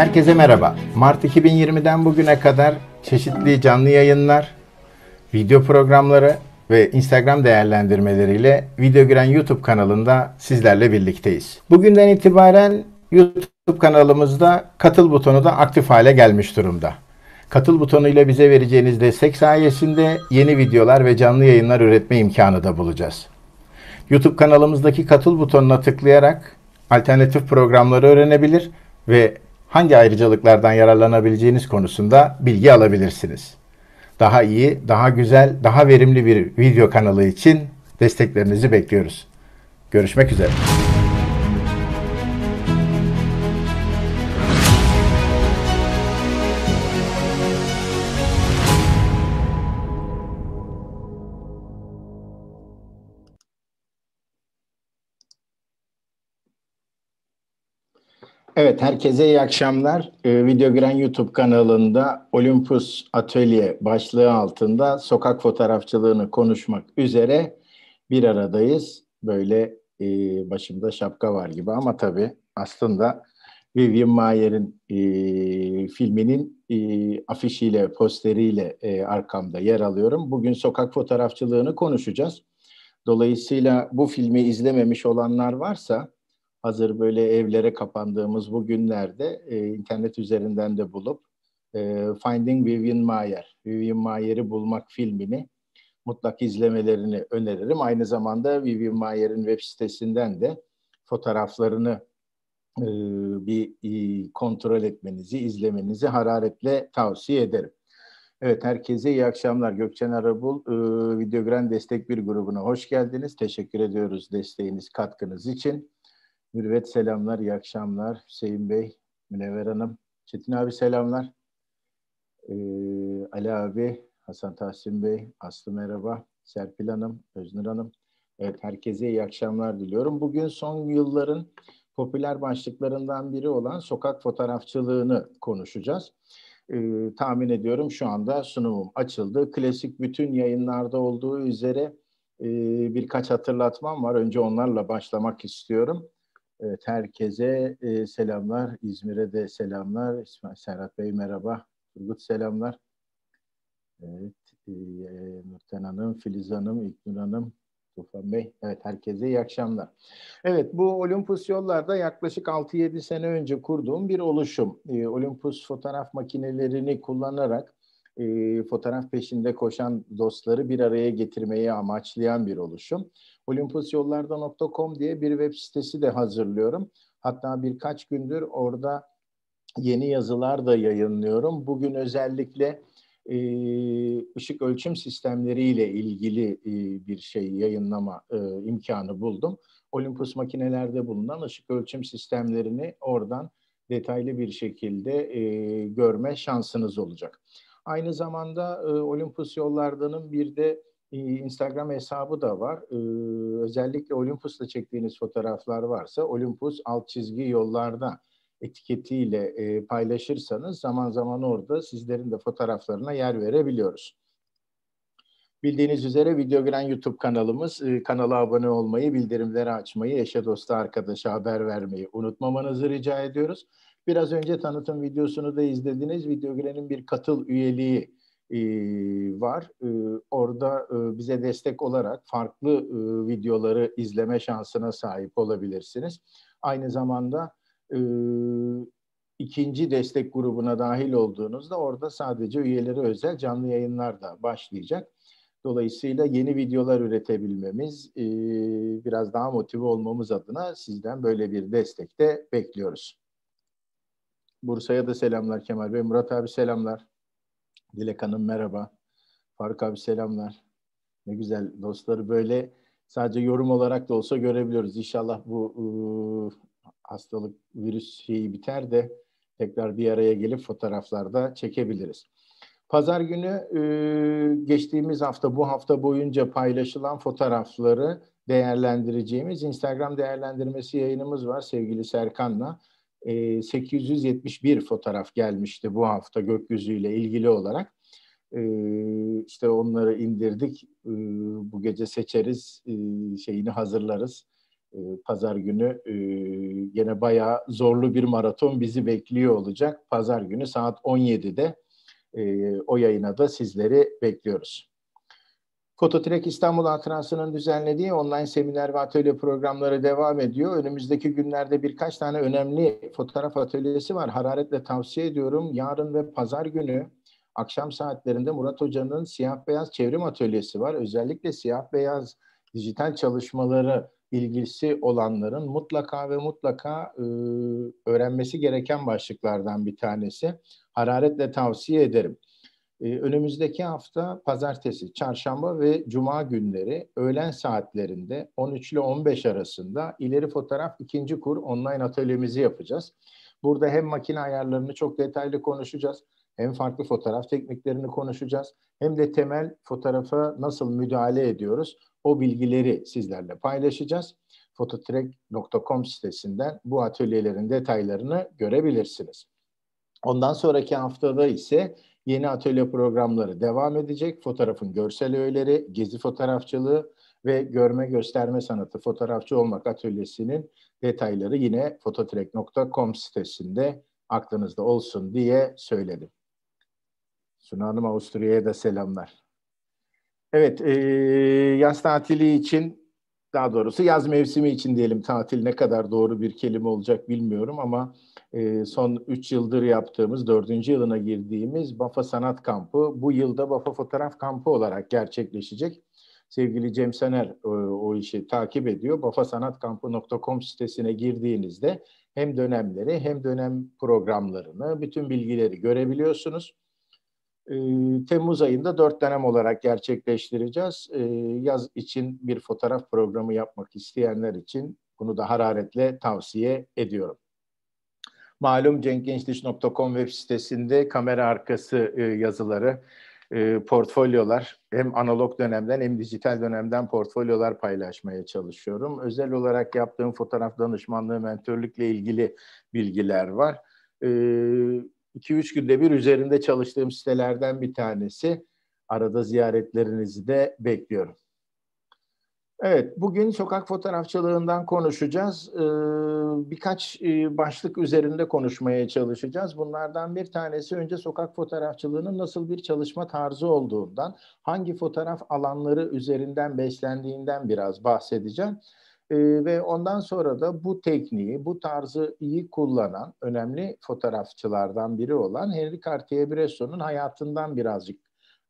Herkese merhaba. Mart 2020'den bugüne kadar çeşitli canlı yayınlar, video programları ve Instagram değerlendirmeleriyle video giren YouTube kanalında sizlerle birlikteyiz. Bugünden itibaren YouTube kanalımızda katıl butonu da aktif hale gelmiş durumda. Katıl butonu ile bize vereceğiniz destek sayesinde yeni videolar ve canlı yayınlar üretme imkanı da bulacağız. YouTube kanalımızdaki katıl butonuna tıklayarak alternatif programları öğrenebilir ve hangi ayrıcalıklardan yararlanabileceğiniz konusunda bilgi alabilirsiniz. Daha iyi, daha güzel, daha verimli bir video kanalı için desteklerinizi bekliyoruz. Görüşmek üzere. Evet, herkese iyi akşamlar. Ee, Videogren YouTube kanalında Olympus Atölye başlığı altında sokak fotoğrafçılığını konuşmak üzere bir aradayız. Böyle e, başımda şapka var gibi ama tabii aslında Vivian Mayer'in e, filminin e, afişiyle, posteriyle e, arkamda yer alıyorum. Bugün sokak fotoğrafçılığını konuşacağız. Dolayısıyla bu filmi izlememiş olanlar varsa hazır böyle evlere kapandığımız bu günlerde e, internet üzerinden de bulup e, Finding Vivian Mayer, Vivian Mayer'i bulmak filmini mutlak izlemelerini öneririm. Aynı zamanda Vivian Mayer'in web sitesinden de fotoğraflarını e, bir e, kontrol etmenizi, izlemenizi hararetle tavsiye ederim. Evet, herkese iyi akşamlar. Gökçen Arabul, e, Videogren Destek Bir grubuna hoş geldiniz. Teşekkür ediyoruz desteğiniz, katkınız için. Mürvet selamlar, iyi akşamlar. Hüseyin Bey, Münevver Hanım. Çetin abi selamlar. Ee, Ali abi, Hasan Tahsin Bey, Aslı merhaba. Serpil Hanım, Öznur Hanım. Evet, herkese iyi akşamlar diliyorum. Bugün son yılların popüler başlıklarından biri olan sokak fotoğrafçılığını konuşacağız. Ee, tahmin ediyorum şu anda sunumum açıldı. Klasik bütün yayınlarda olduğu üzere e, birkaç hatırlatmam var. Önce onlarla başlamak istiyorum. Evet, herkese e, selamlar. İzmir'e de selamlar. İsmail Serhat Bey merhaba. Turgut selamlar. Evet, e, Nurten Hanım, Filiz Hanım, İknur Hanım, Tufan Bey. Evet, herkese iyi akşamlar. Evet, bu Olympus Yollar'da yaklaşık 6-7 sene önce kurduğum bir oluşum. E, Olympus fotoğraf makinelerini kullanarak e, fotoğraf peşinde koşan dostları bir araya getirmeyi amaçlayan bir oluşum. Olympusyollarda.com diye bir web sitesi de hazırlıyorum. Hatta birkaç gündür orada yeni yazılar da yayınlıyorum. Bugün özellikle e, ışık ölçüm sistemleriyle ilgili e, bir şey yayınlama e, imkanı buldum. Olympus makinelerde bulunan ışık ölçüm sistemlerini oradan detaylı bir şekilde e, görme şansınız olacak. Aynı zamanda e, Olympus Yollardan'ın bir de e, Instagram hesabı da var. E, özellikle Olympus'la çektiğiniz fotoğraflar varsa Olympus alt çizgi yollarda etiketiyle e, paylaşırsanız zaman zaman orada sizlerin de fotoğraflarına yer verebiliyoruz. Bildiğiniz üzere video Videogren YouTube kanalımız. E, kanala abone olmayı, bildirimleri açmayı, eşe dosta arkadaşa haber vermeyi unutmamanızı rica ediyoruz. Biraz önce tanıtım videosunu da izlediniz. Videogren'in bir katıl üyeliği e, var. E, orada e, bize destek olarak farklı e, videoları izleme şansına sahip olabilirsiniz. Aynı zamanda e, ikinci destek grubuna dahil olduğunuzda orada sadece üyeleri özel canlı yayınlar da başlayacak. Dolayısıyla yeni videolar üretebilmemiz, e, biraz daha motive olmamız adına sizden böyle bir destek de bekliyoruz. Bursa'ya da selamlar Kemal Bey. Murat abi selamlar. Dilek Hanım merhaba. Faruk abi selamlar. Ne güzel dostları böyle sadece yorum olarak da olsa görebiliyoruz. İnşallah bu ıı, hastalık virüs şeyi biter de tekrar bir araya gelip fotoğraflarda çekebiliriz. Pazar günü ıı, geçtiğimiz hafta bu hafta boyunca paylaşılan fotoğrafları değerlendireceğimiz Instagram değerlendirmesi yayınımız var sevgili Serkan'la e, 871 fotoğraf gelmişti bu hafta gökyüzüyle ilgili olarak. E, işte onları indirdik. E, bu gece seçeriz, e, şeyini hazırlarız. E, Pazar günü e, gene bayağı zorlu bir maraton bizi bekliyor olacak. Pazar günü saat 17'de e, o yayına da sizleri bekliyoruz. Fototrek İstanbul Hatırası'nın düzenlediği online seminer ve atölye programları devam ediyor. Önümüzdeki günlerde birkaç tane önemli fotoğraf atölyesi var. Hararetle tavsiye ediyorum. Yarın ve pazar günü akşam saatlerinde Murat Hoca'nın siyah beyaz çevrim atölyesi var. Özellikle siyah beyaz dijital çalışmaları ilgisi olanların mutlaka ve mutlaka e, öğrenmesi gereken başlıklardan bir tanesi. Hararetle tavsiye ederim e, önümüzdeki hafta pazartesi, çarşamba ve cuma günleri öğlen saatlerinde 13 ile 15 arasında ileri fotoğraf ikinci kur online atölyemizi yapacağız. Burada hem makine ayarlarını çok detaylı konuşacağız, hem farklı fotoğraf tekniklerini konuşacağız, hem de temel fotoğrafa nasıl müdahale ediyoruz o bilgileri sizlerle paylaşacağız. fototrek.com sitesinden bu atölyelerin detaylarını görebilirsiniz. Ondan sonraki haftada ise Yeni atölye programları devam edecek. Fotoğrafın görsel öğeleri, gezi fotoğrafçılığı ve görme gösterme sanatı fotoğrafçı olmak atölyesinin detayları yine fototrek.com sitesinde aklınızda olsun diye söyledim. Suna Hanım Avusturya'ya da selamlar. Evet, e, yaz tatili için daha doğrusu yaz mevsimi için diyelim tatil ne kadar doğru bir kelime olacak bilmiyorum ama e, son 3 yıldır yaptığımız 4. yılına girdiğimiz Bafa Sanat Kampı bu yılda Bafa Fotoğraf Kampı olarak gerçekleşecek. Sevgili Cem Sener e, o işi takip ediyor. bafasanatkampı.com sitesine girdiğinizde hem dönemleri hem dönem programlarını bütün bilgileri görebiliyorsunuz. Temmuz ayında dört dönem olarak gerçekleştireceğiz. yaz için bir fotoğraf programı yapmak isteyenler için bunu da hararetle tavsiye ediyorum. Malum cenkgençliş.com web sitesinde kamera arkası yazıları, e, portfolyolar hem analog dönemden hem dijital dönemden portfolyolar paylaşmaya çalışıyorum. Özel olarak yaptığım fotoğraf danışmanlığı, mentörlükle ilgili bilgiler var. E, 2-3 günde bir üzerinde çalıştığım sitelerden bir tanesi. Arada ziyaretlerinizi de bekliyorum. Evet, bugün sokak fotoğrafçılığından konuşacağız. Ee, birkaç e, başlık üzerinde konuşmaya çalışacağız. Bunlardan bir tanesi önce sokak fotoğrafçılığının nasıl bir çalışma tarzı olduğundan, hangi fotoğraf alanları üzerinden beslendiğinden biraz bahsedeceğim. E, ve ondan sonra da bu tekniği, bu tarzı iyi kullanan önemli fotoğrafçılardan biri olan Henry Cartier-Bresson'un hayatından birazcık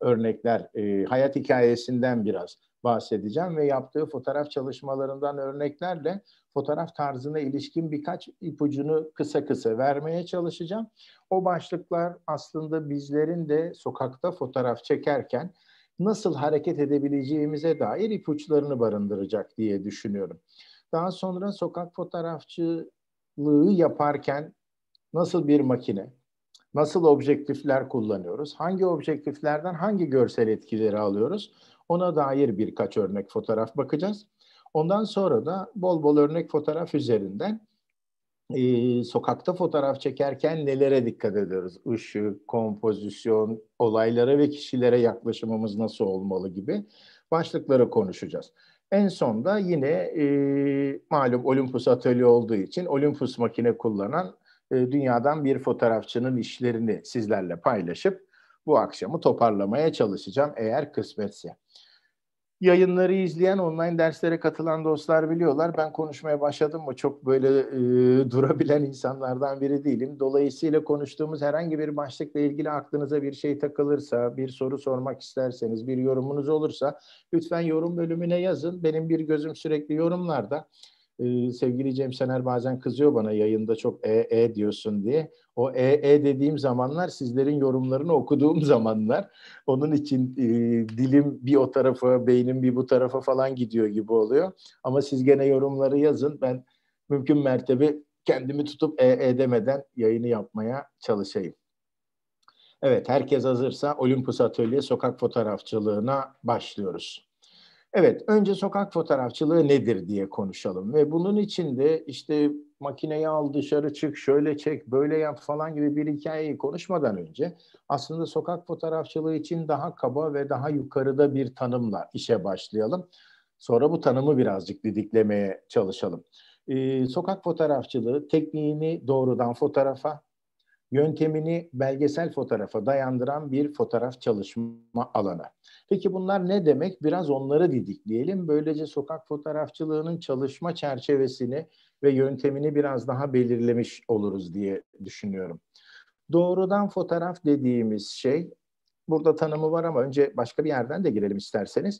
örnekler, e, hayat hikayesinden biraz bahsedeceğim ve yaptığı fotoğraf çalışmalarından örneklerle fotoğraf tarzına ilişkin birkaç ipucunu kısa kısa vermeye çalışacağım. O başlıklar aslında bizlerin de sokakta fotoğraf çekerken nasıl hareket edebileceğimize dair ipuçlarını barındıracak diye düşünüyorum. Daha sonra sokak fotoğrafçılığı yaparken nasıl bir makine, nasıl objektifler kullanıyoruz, hangi objektiflerden hangi görsel etkileri alıyoruz ona dair birkaç örnek fotoğraf bakacağız. Ondan sonra da bol bol örnek fotoğraf üzerinden e, sokakta fotoğraf çekerken nelere dikkat ediyoruz? Işık, kompozisyon, olaylara ve kişilere yaklaşımımız nasıl olmalı gibi başlıkları konuşacağız. En son da yine e, malum Olympus atölye olduğu için Olympus makine kullanan e, dünyadan bir fotoğrafçının işlerini sizlerle paylaşıp bu akşamı toparlamaya çalışacağım eğer kısmetse yayınları izleyen, online derslere katılan dostlar biliyorlar. Ben konuşmaya başladım mı çok böyle e, durabilen insanlardan biri değilim. Dolayısıyla konuştuğumuz herhangi bir başlıkla ilgili aklınıza bir şey takılırsa, bir soru sormak isterseniz, bir yorumunuz olursa lütfen yorum bölümüne yazın. Benim bir gözüm sürekli yorumlarda. Ee, sevgili Cem Sener bazen kızıyor bana yayında çok e e diyorsun diye. O e e dediğim zamanlar sizlerin yorumlarını okuduğum zamanlar. Onun için e, dilim bir o tarafa, beynim bir bu tarafa falan gidiyor gibi oluyor. Ama siz gene yorumları yazın. Ben mümkün mertebe kendimi tutup e e demeden yayını yapmaya çalışayım. Evet, herkes hazırsa Olympus Atölye sokak fotoğrafçılığına başlıyoruz. Evet, önce sokak fotoğrafçılığı nedir diye konuşalım ve bunun içinde işte makineyi al dışarı çık, şöyle çek, böyle yap falan gibi bir hikayeyi konuşmadan önce aslında sokak fotoğrafçılığı için daha kaba ve daha yukarıda bir tanımla işe başlayalım. Sonra bu tanımı birazcık didiklemeye çalışalım. Ee, sokak fotoğrafçılığı tekniğini doğrudan fotoğrafa, yöntemini belgesel fotoğrafa dayandıran bir fotoğraf çalışma alanı. Peki bunlar ne demek? Biraz onları didikleyelim. Böylece sokak fotoğrafçılığının çalışma çerçevesini ve yöntemini biraz daha belirlemiş oluruz diye düşünüyorum. Doğrudan fotoğraf dediğimiz şey, burada tanımı var ama önce başka bir yerden de girelim isterseniz.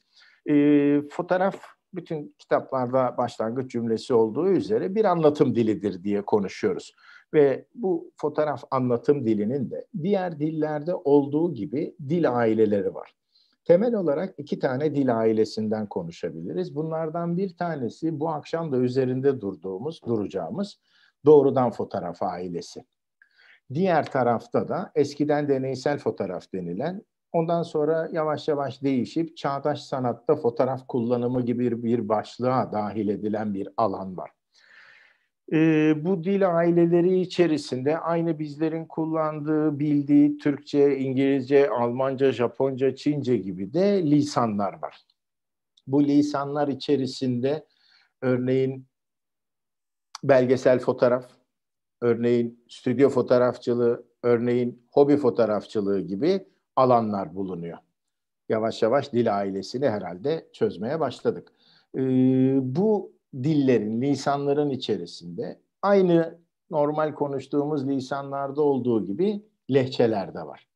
Ee, fotoğraf bütün kitaplarda başlangıç cümlesi olduğu üzere bir anlatım dilidir diye konuşuyoruz. Ve bu fotoğraf anlatım dilinin de diğer dillerde olduğu gibi dil aileleri var. Temel olarak iki tane dil ailesinden konuşabiliriz. Bunlardan bir tanesi bu akşam da üzerinde durduğumuz, duracağımız doğrudan fotoğraf ailesi. Diğer tarafta da eskiden deneysel fotoğraf denilen, ondan sonra yavaş yavaş değişip çağdaş sanatta fotoğraf kullanımı gibi bir başlığa dahil edilen bir alan var e, bu dil aileleri içerisinde aynı bizlerin kullandığı, bildiği Türkçe, İngilizce, Almanca, Japonca, Çince gibi de lisanlar var. Bu lisanlar içerisinde örneğin belgesel fotoğraf, örneğin stüdyo fotoğrafçılığı, örneğin hobi fotoğrafçılığı gibi alanlar bulunuyor. Yavaş yavaş dil ailesini herhalde çözmeye başladık. Ee, bu dillerin, lisanların içerisinde aynı normal konuştuğumuz lisanlarda olduğu gibi lehçeler de var.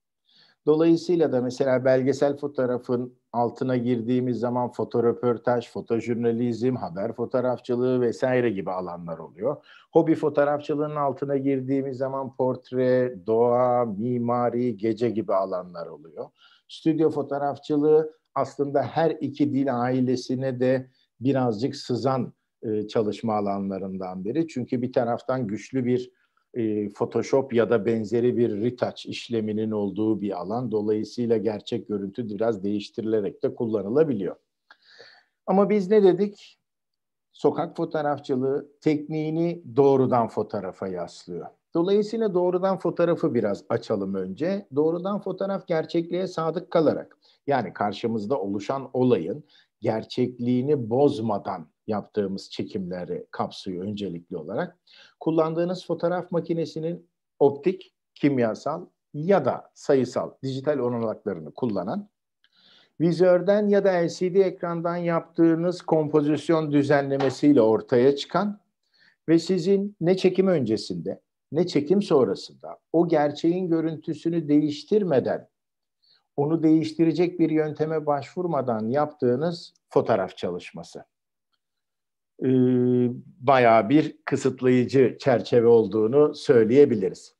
Dolayısıyla da mesela belgesel fotoğrafın altına girdiğimiz zaman fotoröportaj, fotojurnalizm, haber fotoğrafçılığı vesaire gibi alanlar oluyor. Hobi fotoğrafçılığının altına girdiğimiz zaman portre, doğa, mimari, gece gibi alanlar oluyor. Stüdyo fotoğrafçılığı aslında her iki dil ailesine de birazcık sızan e, çalışma alanlarından biri. Çünkü bir taraftan güçlü bir e, Photoshop ya da benzeri bir retouch işleminin olduğu bir alan. Dolayısıyla gerçek görüntü biraz değiştirilerek de kullanılabiliyor. Ama biz ne dedik? Sokak fotoğrafçılığı tekniğini doğrudan fotoğrafa yaslıyor. Dolayısıyla doğrudan fotoğrafı biraz açalım önce. Doğrudan fotoğraf gerçekliğe sadık kalarak yani karşımızda oluşan olayın gerçekliğini bozmadan yaptığımız çekimleri kapsıyor öncelikli olarak. Kullandığınız fotoğraf makinesinin optik, kimyasal ya da sayısal dijital oranaklarını kullanan, vizörden ya da LCD ekrandan yaptığınız kompozisyon düzenlemesiyle ortaya çıkan ve sizin ne çekim öncesinde ne çekim sonrasında o gerçeğin görüntüsünü değiştirmeden, onu değiştirecek bir yönteme başvurmadan yaptığınız fotoğraf çalışması e, bayağı bir kısıtlayıcı çerçeve olduğunu söyleyebiliriz.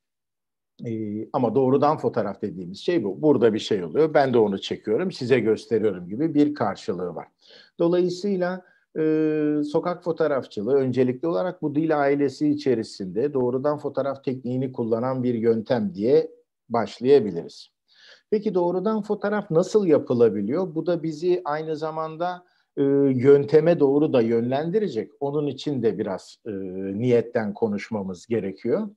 E, ama doğrudan fotoğraf dediğimiz şey bu. Burada bir şey oluyor, ben de onu çekiyorum, size gösteriyorum gibi bir karşılığı var. Dolayısıyla e, sokak fotoğrafçılığı öncelikli olarak bu dil ailesi içerisinde doğrudan fotoğraf tekniğini kullanan bir yöntem diye başlayabiliriz. Peki doğrudan fotoğraf nasıl yapılabiliyor? Bu da bizi aynı zamanda e, yönteme doğru da yönlendirecek. Onun için de biraz e, niyetten konuşmamız gerekiyor.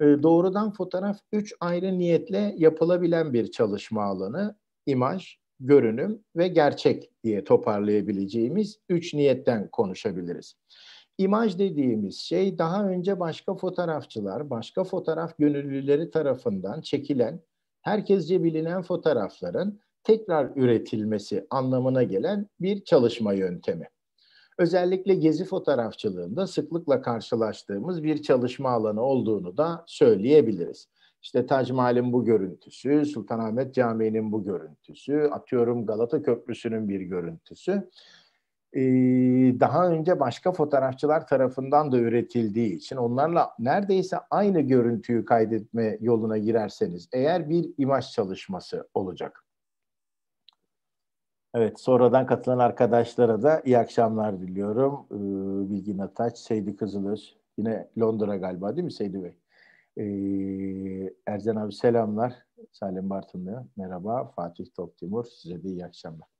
E, doğrudan fotoğraf üç ayrı niyetle yapılabilen bir çalışma alanı. İmaj, görünüm ve gerçek diye toparlayabileceğimiz üç niyetten konuşabiliriz. İmaj dediğimiz şey daha önce başka fotoğrafçılar, başka fotoğraf gönüllüleri tarafından çekilen, herkesce bilinen fotoğrafların tekrar üretilmesi anlamına gelen bir çalışma yöntemi. Özellikle gezi fotoğrafçılığında sıklıkla karşılaştığımız bir çalışma alanı olduğunu da söyleyebiliriz. İşte Tac Mahal'in bu görüntüsü, Sultanahmet Camii'nin bu görüntüsü, atıyorum Galata Köprüsü'nün bir görüntüsü. Ee, daha önce başka fotoğrafçılar tarafından da üretildiği için onlarla neredeyse aynı görüntüyü kaydetme yoluna girerseniz eğer bir imaj çalışması olacak. Evet, sonradan katılan arkadaşlara da iyi akşamlar diliyorum. Ee, Bilgin Ataç, Seydi Kızılöz, yine Londra galiba değil mi Seydi Bey? Ee, Erzen abi selamlar. Salim Bartınlı merhaba. Fatih Toptimur size de iyi akşamlar.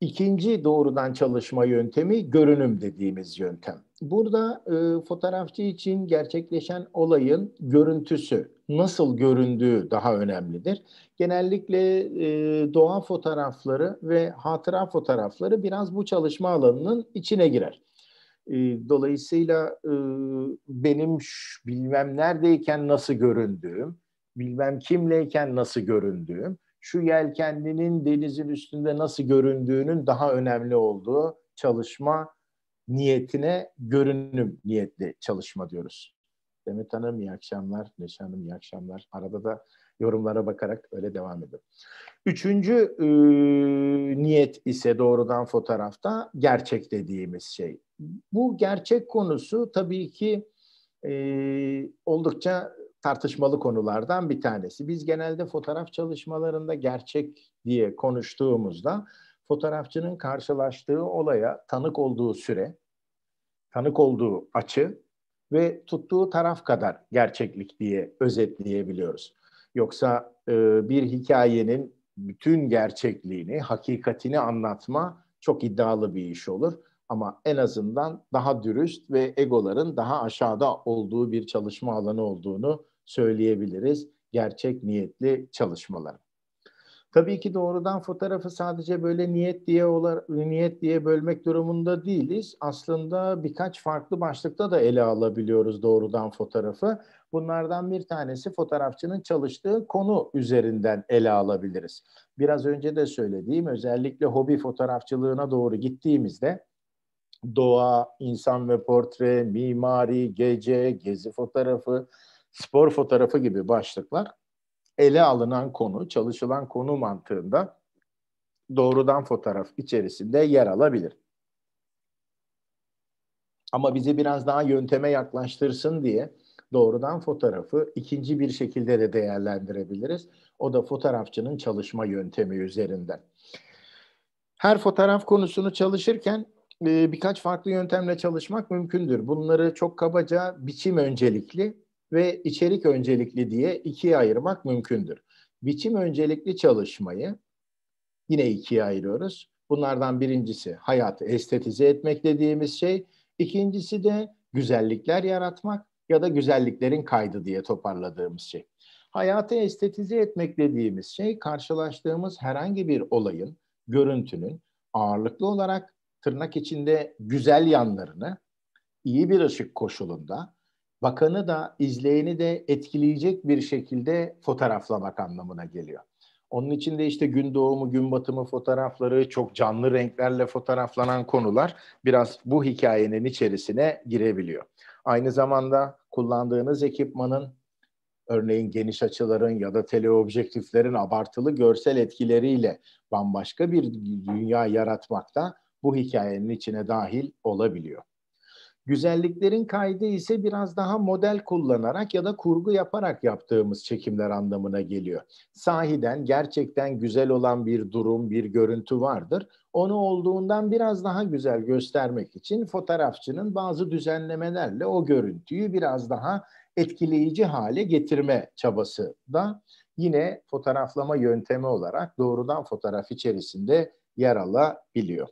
İkinci doğrudan çalışma yöntemi görünüm dediğimiz yöntem. Burada e, fotoğrafçı için gerçekleşen olayın görüntüsü, nasıl göründüğü daha önemlidir. Genellikle e, doğa fotoğrafları ve hatıra fotoğrafları biraz bu çalışma alanının içine girer. E, dolayısıyla e, benim şu, bilmem neredeyken nasıl göründüğüm, bilmem kimleyken nasıl göründüğüm, şu yelkenlinin denizin üstünde nasıl göründüğünün daha önemli olduğu çalışma niyetine görünüm niyetli çalışma diyoruz. Demet Hanım iyi akşamlar, Neşe Hanım iyi akşamlar. Arada da yorumlara bakarak öyle devam edin. Üçüncü e, niyet ise doğrudan fotoğrafta gerçek dediğimiz şey. Bu gerçek konusu tabii ki e, oldukça tartışmalı konulardan bir tanesi. Biz genelde fotoğraf çalışmalarında gerçek diye konuştuğumuzda fotoğrafçının karşılaştığı olaya tanık olduğu süre, tanık olduğu açı ve tuttuğu taraf kadar gerçeklik diye özetleyebiliyoruz. Yoksa e, bir hikayenin bütün gerçekliğini, hakikatini anlatma çok iddialı bir iş olur ama en azından daha dürüst ve egoların daha aşağıda olduğu bir çalışma alanı olduğunu söyleyebiliriz gerçek niyetli çalışmaların. Tabii ki doğrudan fotoğrafı sadece böyle niyet diye olar niyet diye bölmek durumunda değiliz. Aslında birkaç farklı başlıkta da ele alabiliyoruz doğrudan fotoğrafı. Bunlardan bir tanesi fotoğrafçının çalıştığı konu üzerinden ele alabiliriz. Biraz önce de söylediğim özellikle hobi fotoğrafçılığına doğru gittiğimizde doğa, insan ve portre, mimari, gece, gezi fotoğrafı, spor fotoğrafı gibi başlıklar ele alınan konu, çalışılan konu mantığında doğrudan fotoğraf içerisinde yer alabilir. Ama bizi biraz daha yönteme yaklaştırsın diye doğrudan fotoğrafı ikinci bir şekilde de değerlendirebiliriz. O da fotoğrafçının çalışma yöntemi üzerinden. Her fotoğraf konusunu çalışırken e, birkaç farklı yöntemle çalışmak mümkündür. Bunları çok kabaca biçim öncelikli ve içerik öncelikli diye ikiye ayırmak mümkündür. Biçim öncelikli çalışmayı yine ikiye ayırıyoruz. Bunlardan birincisi hayatı estetize etmek dediğimiz şey. İkincisi de güzellikler yaratmak ya da güzelliklerin kaydı diye toparladığımız şey. Hayatı estetize etmek dediğimiz şey karşılaştığımız herhangi bir olayın, görüntünün ağırlıklı olarak tırnak içinde güzel yanlarını iyi bir ışık koşulunda bakanı da izleyeni de etkileyecek bir şekilde fotoğraflamak anlamına geliyor. Onun için de işte gün doğumu, gün batımı fotoğrafları, çok canlı renklerle fotoğraflanan konular biraz bu hikayenin içerisine girebiliyor. Aynı zamanda kullandığınız ekipmanın örneğin geniş açıların ya da teleobjektiflerin abartılı görsel etkileriyle bambaşka bir dünya yaratmakta bu hikayenin içine dahil olabiliyor. Güzelliklerin kaydı ise biraz daha model kullanarak ya da kurgu yaparak yaptığımız çekimler anlamına geliyor. Sahiden gerçekten güzel olan bir durum, bir görüntü vardır. Onu olduğundan biraz daha güzel göstermek için fotoğrafçının bazı düzenlemelerle o görüntüyü biraz daha etkileyici hale getirme çabası da yine fotoğraflama yöntemi olarak doğrudan fotoğraf içerisinde yer alabiliyor.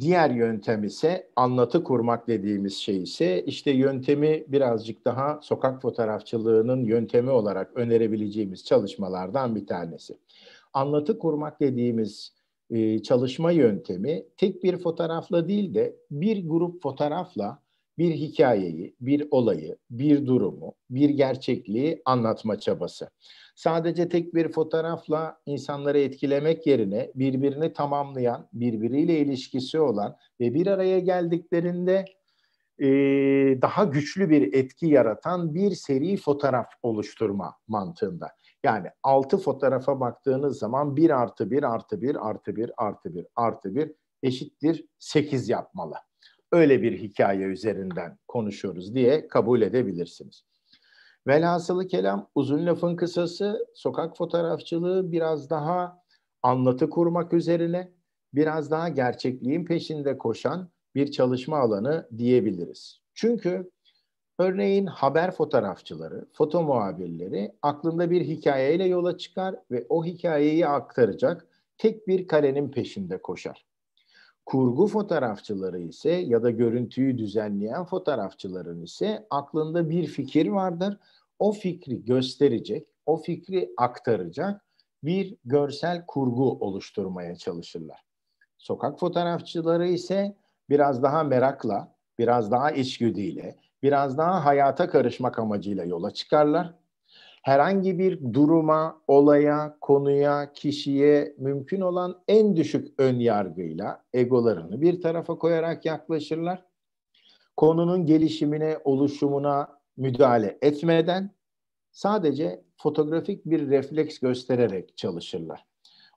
Diğer yöntem ise anlatı kurmak dediğimiz şey ise işte yöntemi birazcık daha sokak fotoğrafçılığının yöntemi olarak önerebileceğimiz çalışmalardan bir tanesi. Anlatı kurmak dediğimiz e, çalışma yöntemi tek bir fotoğrafla değil de bir grup fotoğrafla bir hikayeyi, bir olayı, bir durumu, bir gerçekliği anlatma çabası. Sadece tek bir fotoğrafla insanları etkilemek yerine birbirini tamamlayan, birbiriyle ilişkisi olan ve bir araya geldiklerinde e, daha güçlü bir etki yaratan bir seri fotoğraf oluşturma mantığında. Yani altı fotoğrafa baktığınız zaman bir artı bir artı bir artı bir artı bir artı bir eşittir sekiz yapmalı öyle bir hikaye üzerinden konuşuyoruz diye kabul edebilirsiniz. Velhasılı kelam uzun lafın kısası sokak fotoğrafçılığı biraz daha anlatı kurmak üzerine biraz daha gerçekliğin peşinde koşan bir çalışma alanı diyebiliriz. Çünkü örneğin haber fotoğrafçıları, foto muhabirleri aklında bir hikayeyle yola çıkar ve o hikayeyi aktaracak tek bir karenin peşinde koşar. Kurgu fotoğrafçıları ise ya da görüntüyü düzenleyen fotoğrafçıların ise aklında bir fikir vardır. O fikri gösterecek, o fikri aktaracak bir görsel kurgu oluşturmaya çalışırlar. Sokak fotoğrafçıları ise biraz daha merakla, biraz daha içgüdüyle, biraz daha hayata karışmak amacıyla yola çıkarlar herhangi bir duruma, olaya, konuya, kişiye mümkün olan en düşük ön yargıyla egolarını bir tarafa koyarak yaklaşırlar. Konunun gelişimine, oluşumuna müdahale etmeden sadece fotoğrafik bir refleks göstererek çalışırlar.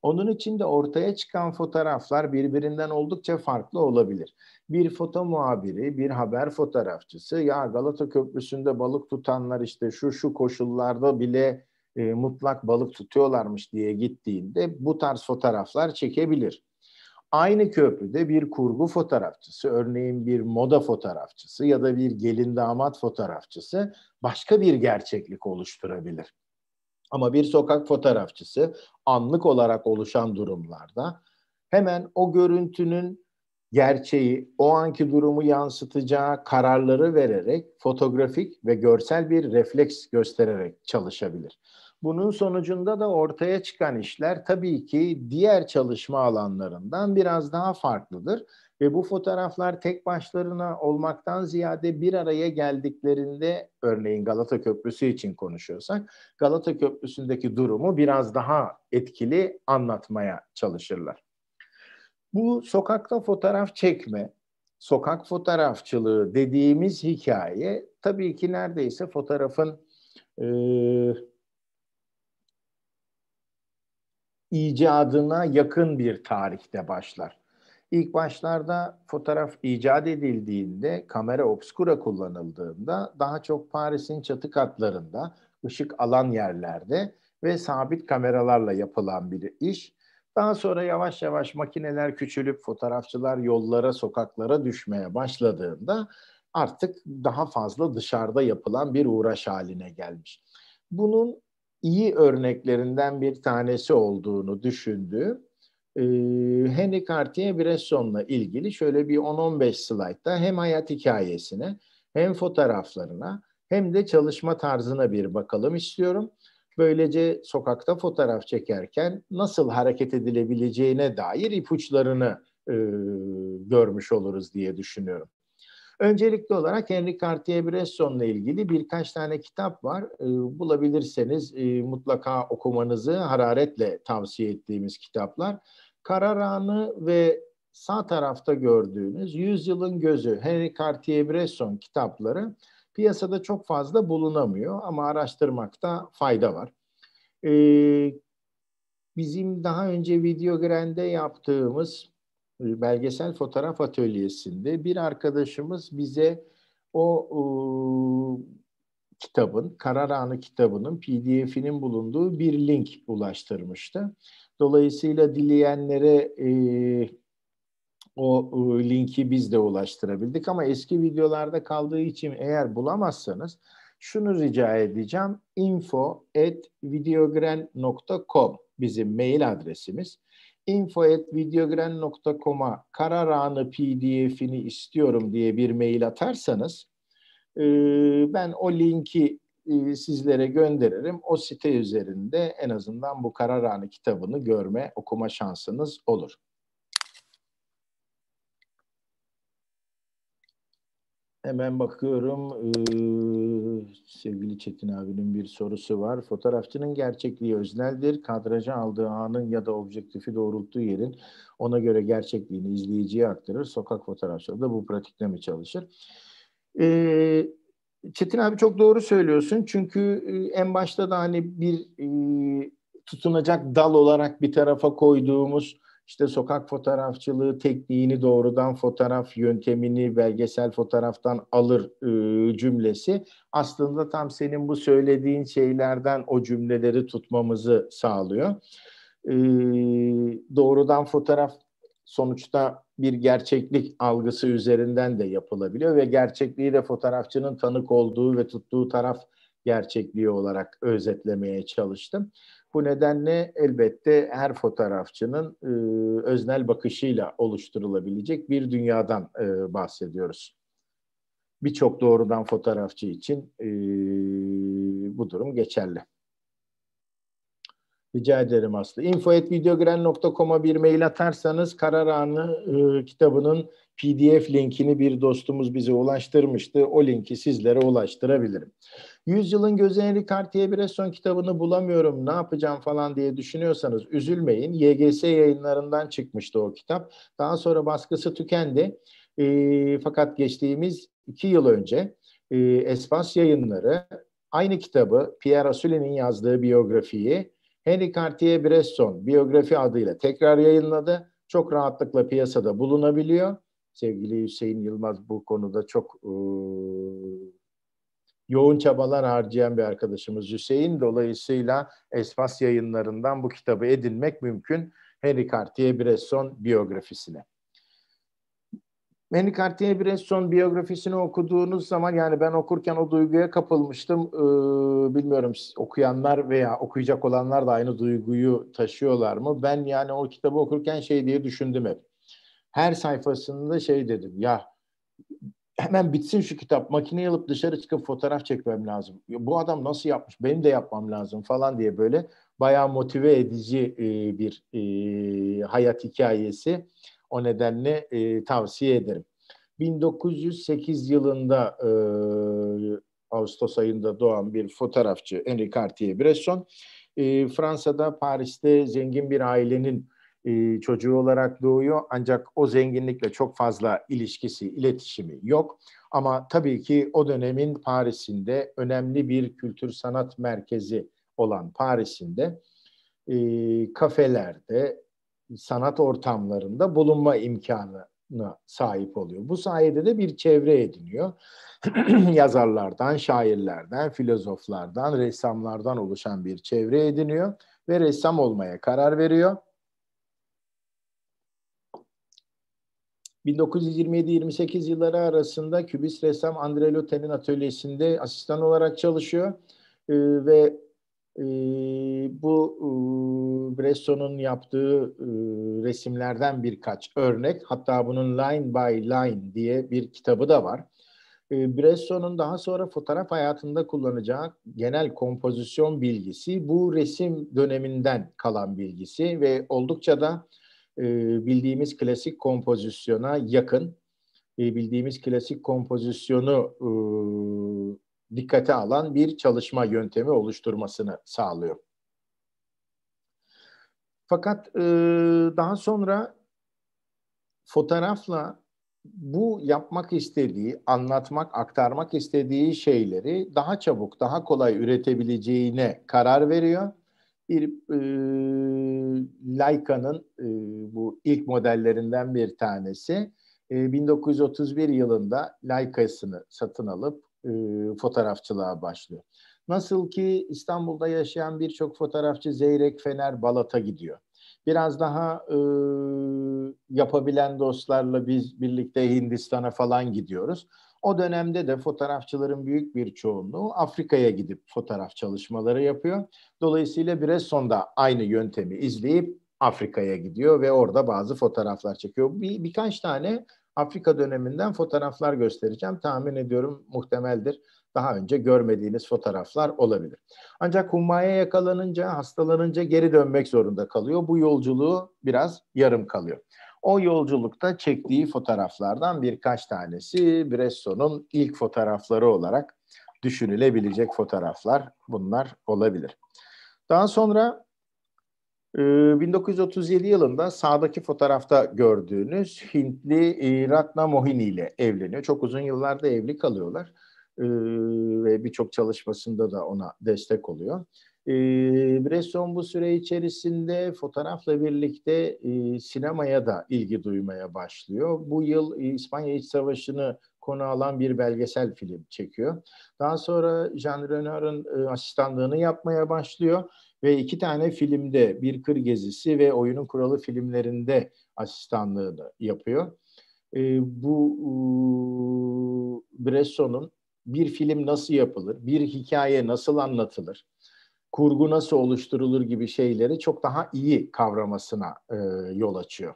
Onun için de ortaya çıkan fotoğraflar birbirinden oldukça farklı olabilir. Bir foto muhabiri, bir haber fotoğrafçısı ya Galata Köprüsü'nde balık tutanlar işte şu şu koşullarda bile e, mutlak balık tutuyorlarmış diye gittiğinde bu tarz fotoğraflar çekebilir. Aynı köprüde bir kurgu fotoğrafçısı, örneğin bir moda fotoğrafçısı ya da bir gelin damat fotoğrafçısı başka bir gerçeklik oluşturabilir. Ama bir sokak fotoğrafçısı anlık olarak oluşan durumlarda hemen o görüntünün gerçeği, o anki durumu yansıtacağı kararları vererek fotoğrafik ve görsel bir refleks göstererek çalışabilir. Bunun sonucunda da ortaya çıkan işler tabii ki diğer çalışma alanlarından biraz daha farklıdır ve bu fotoğraflar tek başlarına olmaktan ziyade bir araya geldiklerinde örneğin Galata Köprüsü için konuşuyorsak Galata Köprüsü'ndeki durumu biraz daha etkili anlatmaya çalışırlar. Bu sokakta fotoğraf çekme, sokak fotoğrafçılığı dediğimiz hikaye tabii ki neredeyse fotoğrafın e, icadına yakın bir tarihte başlar. İlk başlarda fotoğraf icat edildiğinde kamera obskura kullanıldığında daha çok Paris'in çatı katlarında ışık alan yerlerde ve sabit kameralarla yapılan bir iş. Daha sonra yavaş yavaş makineler küçülüp fotoğrafçılar yollara, sokaklara düşmeye başladığında artık daha fazla dışarıda yapılan bir uğraş haline gelmiş. Bunun iyi örneklerinden bir tanesi olduğunu düşündüğüm e, Henry Cartier-Bresson'la ilgili şöyle bir 10-15 slaytta hem hayat hikayesine hem fotoğraflarına hem de çalışma tarzına bir bakalım istiyorum. Böylece sokakta fotoğraf çekerken nasıl hareket edilebileceğine dair ipuçlarını e, görmüş oluruz diye düşünüyorum. Öncelikli olarak Henry Cartier-Bresson'la ilgili birkaç tane kitap var. E, bulabilirseniz e, mutlaka okumanızı hararetle tavsiye ettiğimiz kitaplar. Karar Anı ve sağ tarafta gördüğünüz Yüzyılın Gözü, Henry Cartier-Bresson kitapları piyasada çok fazla bulunamıyor ama araştırmakta fayda var. Ee, bizim daha önce Videogrand'e yaptığımız e, belgesel fotoğraf atölyesinde bir arkadaşımız bize o e, kitabın, Karar Anı kitabının PDF'inin bulunduğu bir link ulaştırmıştı. Dolayısıyla dileyenlere e, o e, linki biz de ulaştırabildik ama eski videolarda kaldığı için eğer bulamazsanız şunu rica edeceğim. info at videogren.com bizim mail adresimiz. info at videogren.com'a karar anı pdf'ini istiyorum diye bir mail atarsanız e, ben o linki e, sizlere gönderirim. O site üzerinde en azından bu karar anı kitabını görme, okuma şansınız olur. Hemen bakıyorum. Ee, sevgili Çetin abinin bir sorusu var. Fotoğrafçının gerçekliği özneldir. Kadraja aldığı anın ya da objektifi doğrulttuğu yerin ona göre gerçekliğini izleyiciye aktarır. Sokak fotoğrafçılığı da bu pratikle mi çalışır? Ee, Çetin abi çok doğru söylüyorsun. Çünkü e, en başta da hani bir e, tutunacak dal olarak bir tarafa koyduğumuz işte sokak fotoğrafçılığı tekniğini doğrudan fotoğraf yöntemini belgesel fotoğraftan alır e, cümlesi aslında tam senin bu söylediğin şeylerden o cümleleri tutmamızı sağlıyor. E, doğrudan fotoğraf sonuçta bir gerçeklik algısı üzerinden de yapılabiliyor ve gerçekliği de fotoğrafçının tanık olduğu ve tuttuğu taraf gerçekliği olarak özetlemeye çalıştım. Bu nedenle elbette her fotoğrafçının e, öznel bakışıyla oluşturulabilecek bir dünyadan e, bahsediyoruz. Birçok doğrudan fotoğrafçı için e, bu durum geçerli. Rica ederim Aslı. info.videogren.com'a bir mail atarsanız Karar Anı e, kitabının PDF linkini bir dostumuz bize ulaştırmıştı. O linki sizlere ulaştırabilirim. Yüzyılın Gözü Henry Cartier Bresson kitabını bulamıyorum ne yapacağım falan diye düşünüyorsanız üzülmeyin. YGS yayınlarından çıkmıştı o kitap. Daha sonra baskısı tükendi. E, fakat geçtiğimiz iki yıl önce e, Espas yayınları aynı kitabı Pierre Assoulin'in yazdığı biyografiyi Henry Cartier-Bresson biyografi adıyla tekrar yayınladı. Çok rahatlıkla piyasada bulunabiliyor. Sevgili Hüseyin Yılmaz bu konuda çok e, yoğun çabalar harcayan bir arkadaşımız Hüseyin. Dolayısıyla Espas yayınlarından bu kitabı edinmek mümkün. Henry Cartier-Bresson biyografisine. Manny cartier son biyografisini okuduğunuz zaman yani ben okurken o duyguya kapılmıştım. Ee, bilmiyorum okuyanlar veya okuyacak olanlar da aynı duyguyu taşıyorlar mı? Ben yani o kitabı okurken şey diye düşündüm hep. Her sayfasında şey dedim ya hemen bitsin şu kitap makineyi alıp dışarı çıkıp fotoğraf çekmem lazım. bu adam nasıl yapmış benim de yapmam lazım falan diye böyle bayağı motive edici e, bir e, hayat hikayesi. O nedenle e, tavsiye ederim. 1908 yılında e, Ağustos ayında doğan bir fotoğrafçı Henri Cartier-Bresson e, Fransa'da Paris'te zengin bir ailenin e, çocuğu olarak doğuyor ancak o zenginlikle çok fazla ilişkisi, iletişimi yok. Ama tabii ki o dönemin Paris'inde önemli bir kültür sanat merkezi olan Paris'inde e, kafelerde, sanat ortamlarında bulunma imkanına sahip oluyor. Bu sayede de bir çevre ediniyor. Yazarlardan, şairlerden, filozoflardan, ressamlardan oluşan bir çevre ediniyor ve ressam olmaya karar veriyor. 1927-28 yılları arasında kübist ressam Andrea Loten'in atölyesinde asistan olarak çalışıyor ee, ve e, bu e, Bresson'un yaptığı e, resimlerden birkaç örnek. Hatta bunun Line by Line diye bir kitabı da var. E, Bresson'un daha sonra fotoğraf hayatında kullanacağı genel kompozisyon bilgisi bu resim döneminden kalan bilgisi ve oldukça da e, bildiğimiz klasik kompozisyona yakın. E, bildiğimiz klasik kompozisyonu e, dikkate alan bir çalışma yöntemi oluşturmasını sağlıyor. Fakat e, daha sonra fotoğrafla bu yapmak istediği, anlatmak, aktarmak istediği şeyleri daha çabuk, daha kolay üretebileceğine karar veriyor. Bir e, Leica'nın e, bu ilk modellerinden bir tanesi e, 1931 yılında Leica'sını satın alıp e, fotoğrafçılığa başlıyor. Nasıl ki İstanbul'da yaşayan birçok fotoğrafçı Zeyrek, Fener, Balat'a gidiyor. Biraz daha e, yapabilen dostlarla biz birlikte Hindistan'a falan gidiyoruz. O dönemde de fotoğrafçıların büyük bir çoğunluğu Afrika'ya gidip fotoğraf çalışmaları yapıyor. Dolayısıyla Bresson da aynı yöntemi izleyip Afrika'ya gidiyor ve orada bazı fotoğraflar çekiyor. Bir, birkaç tane Afrika döneminden fotoğraflar göstereceğim. Tahmin ediyorum muhtemeldir. Daha önce görmediğiniz fotoğraflar olabilir. Ancak hummaya yakalanınca, hastalanınca geri dönmek zorunda kalıyor. Bu yolculuğu biraz yarım kalıyor. O yolculukta çektiği fotoğraflardan birkaç tanesi Bresson'un ilk fotoğrafları olarak düşünülebilecek fotoğraflar bunlar olabilir. Daha sonra 1937 ee, yılında sağdaki fotoğrafta gördüğünüz Hintli e, Ratna Mohini ile evleniyor. Çok uzun yıllarda evli kalıyorlar ee, ve birçok çalışmasında da ona destek oluyor. Ee, Bresson bu süre içerisinde fotoğrafla birlikte e, sinemaya da ilgi duymaya başlıyor. Bu yıl e, İspanya İç Savaşı'nı konu alan bir belgesel film çekiyor. Daha sonra Jean Renoir'ın asistanlığını yapmaya başlıyor ve iki tane filmde Bir Kır Gezisi ve Oyunun Kuralı filmlerinde asistanlığı da yapıyor. E, bu e, Bresson'un bir film nasıl yapılır, bir hikaye nasıl anlatılır, kurgu nasıl oluşturulur gibi şeyleri çok daha iyi kavramasına e, yol açıyor.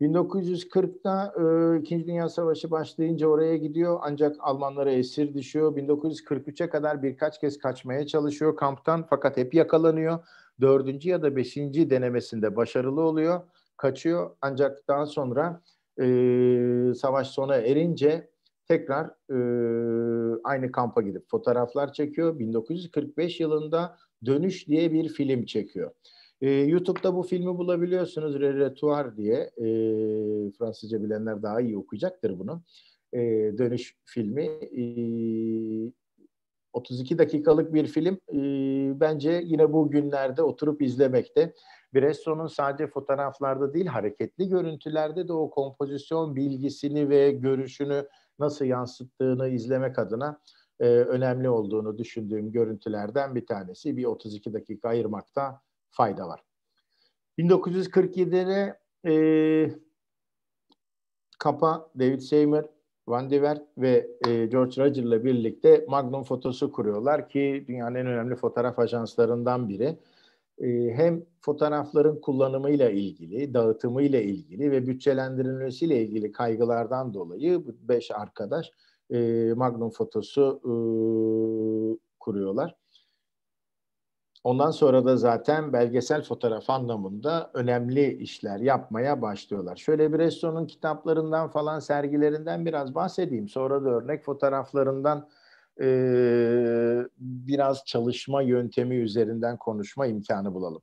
1940'ta e, İkinci Dünya Savaşı başlayınca oraya gidiyor ancak Almanlara esir düşüyor. 1943'e kadar birkaç kez kaçmaya çalışıyor kamptan fakat hep yakalanıyor. Dördüncü ya da beşinci denemesinde başarılı oluyor, kaçıyor. Ancak daha sonra e, savaş sona erince tekrar e, aynı kampa gidip fotoğraflar çekiyor. 1945 yılında Dönüş diye bir film çekiyor. Ee, YouTube'da bu filmi bulabiliyorsunuz. Reretuar diye. E, Fransızca bilenler daha iyi okuyacaktır bunu. E, dönüş filmi. E, 32 dakikalık bir film. E, bence yine bu günlerde oturup izlemekte. Bresson'un sadece fotoğraflarda değil hareketli görüntülerde de o kompozisyon bilgisini ve görüşünü nasıl yansıttığını izlemek adına e, önemli olduğunu düşündüğüm görüntülerden bir tanesi. Bir 32 dakika ayırmakta da fayda var. 1947'de e, Kapa, David Seymour, Van Diver ve e, George ile birlikte Magnum Fotos'u kuruyorlar ki dünyanın en önemli fotoğraf ajanslarından biri. E, hem fotoğrafların kullanımıyla ilgili, dağıtımıyla ilgili ve bütçelendirilmesiyle ilgili kaygılardan dolayı bu beş arkadaş e, Magnum Fotos'u e, kuruyorlar. Ondan sonra da zaten belgesel fotoğraf anlamında önemli işler yapmaya başlıyorlar. Şöyle bir restoranın kitaplarından falan sergilerinden biraz bahsedeyim. Sonra da örnek fotoğraflarından e, biraz çalışma yöntemi üzerinden konuşma imkanı bulalım.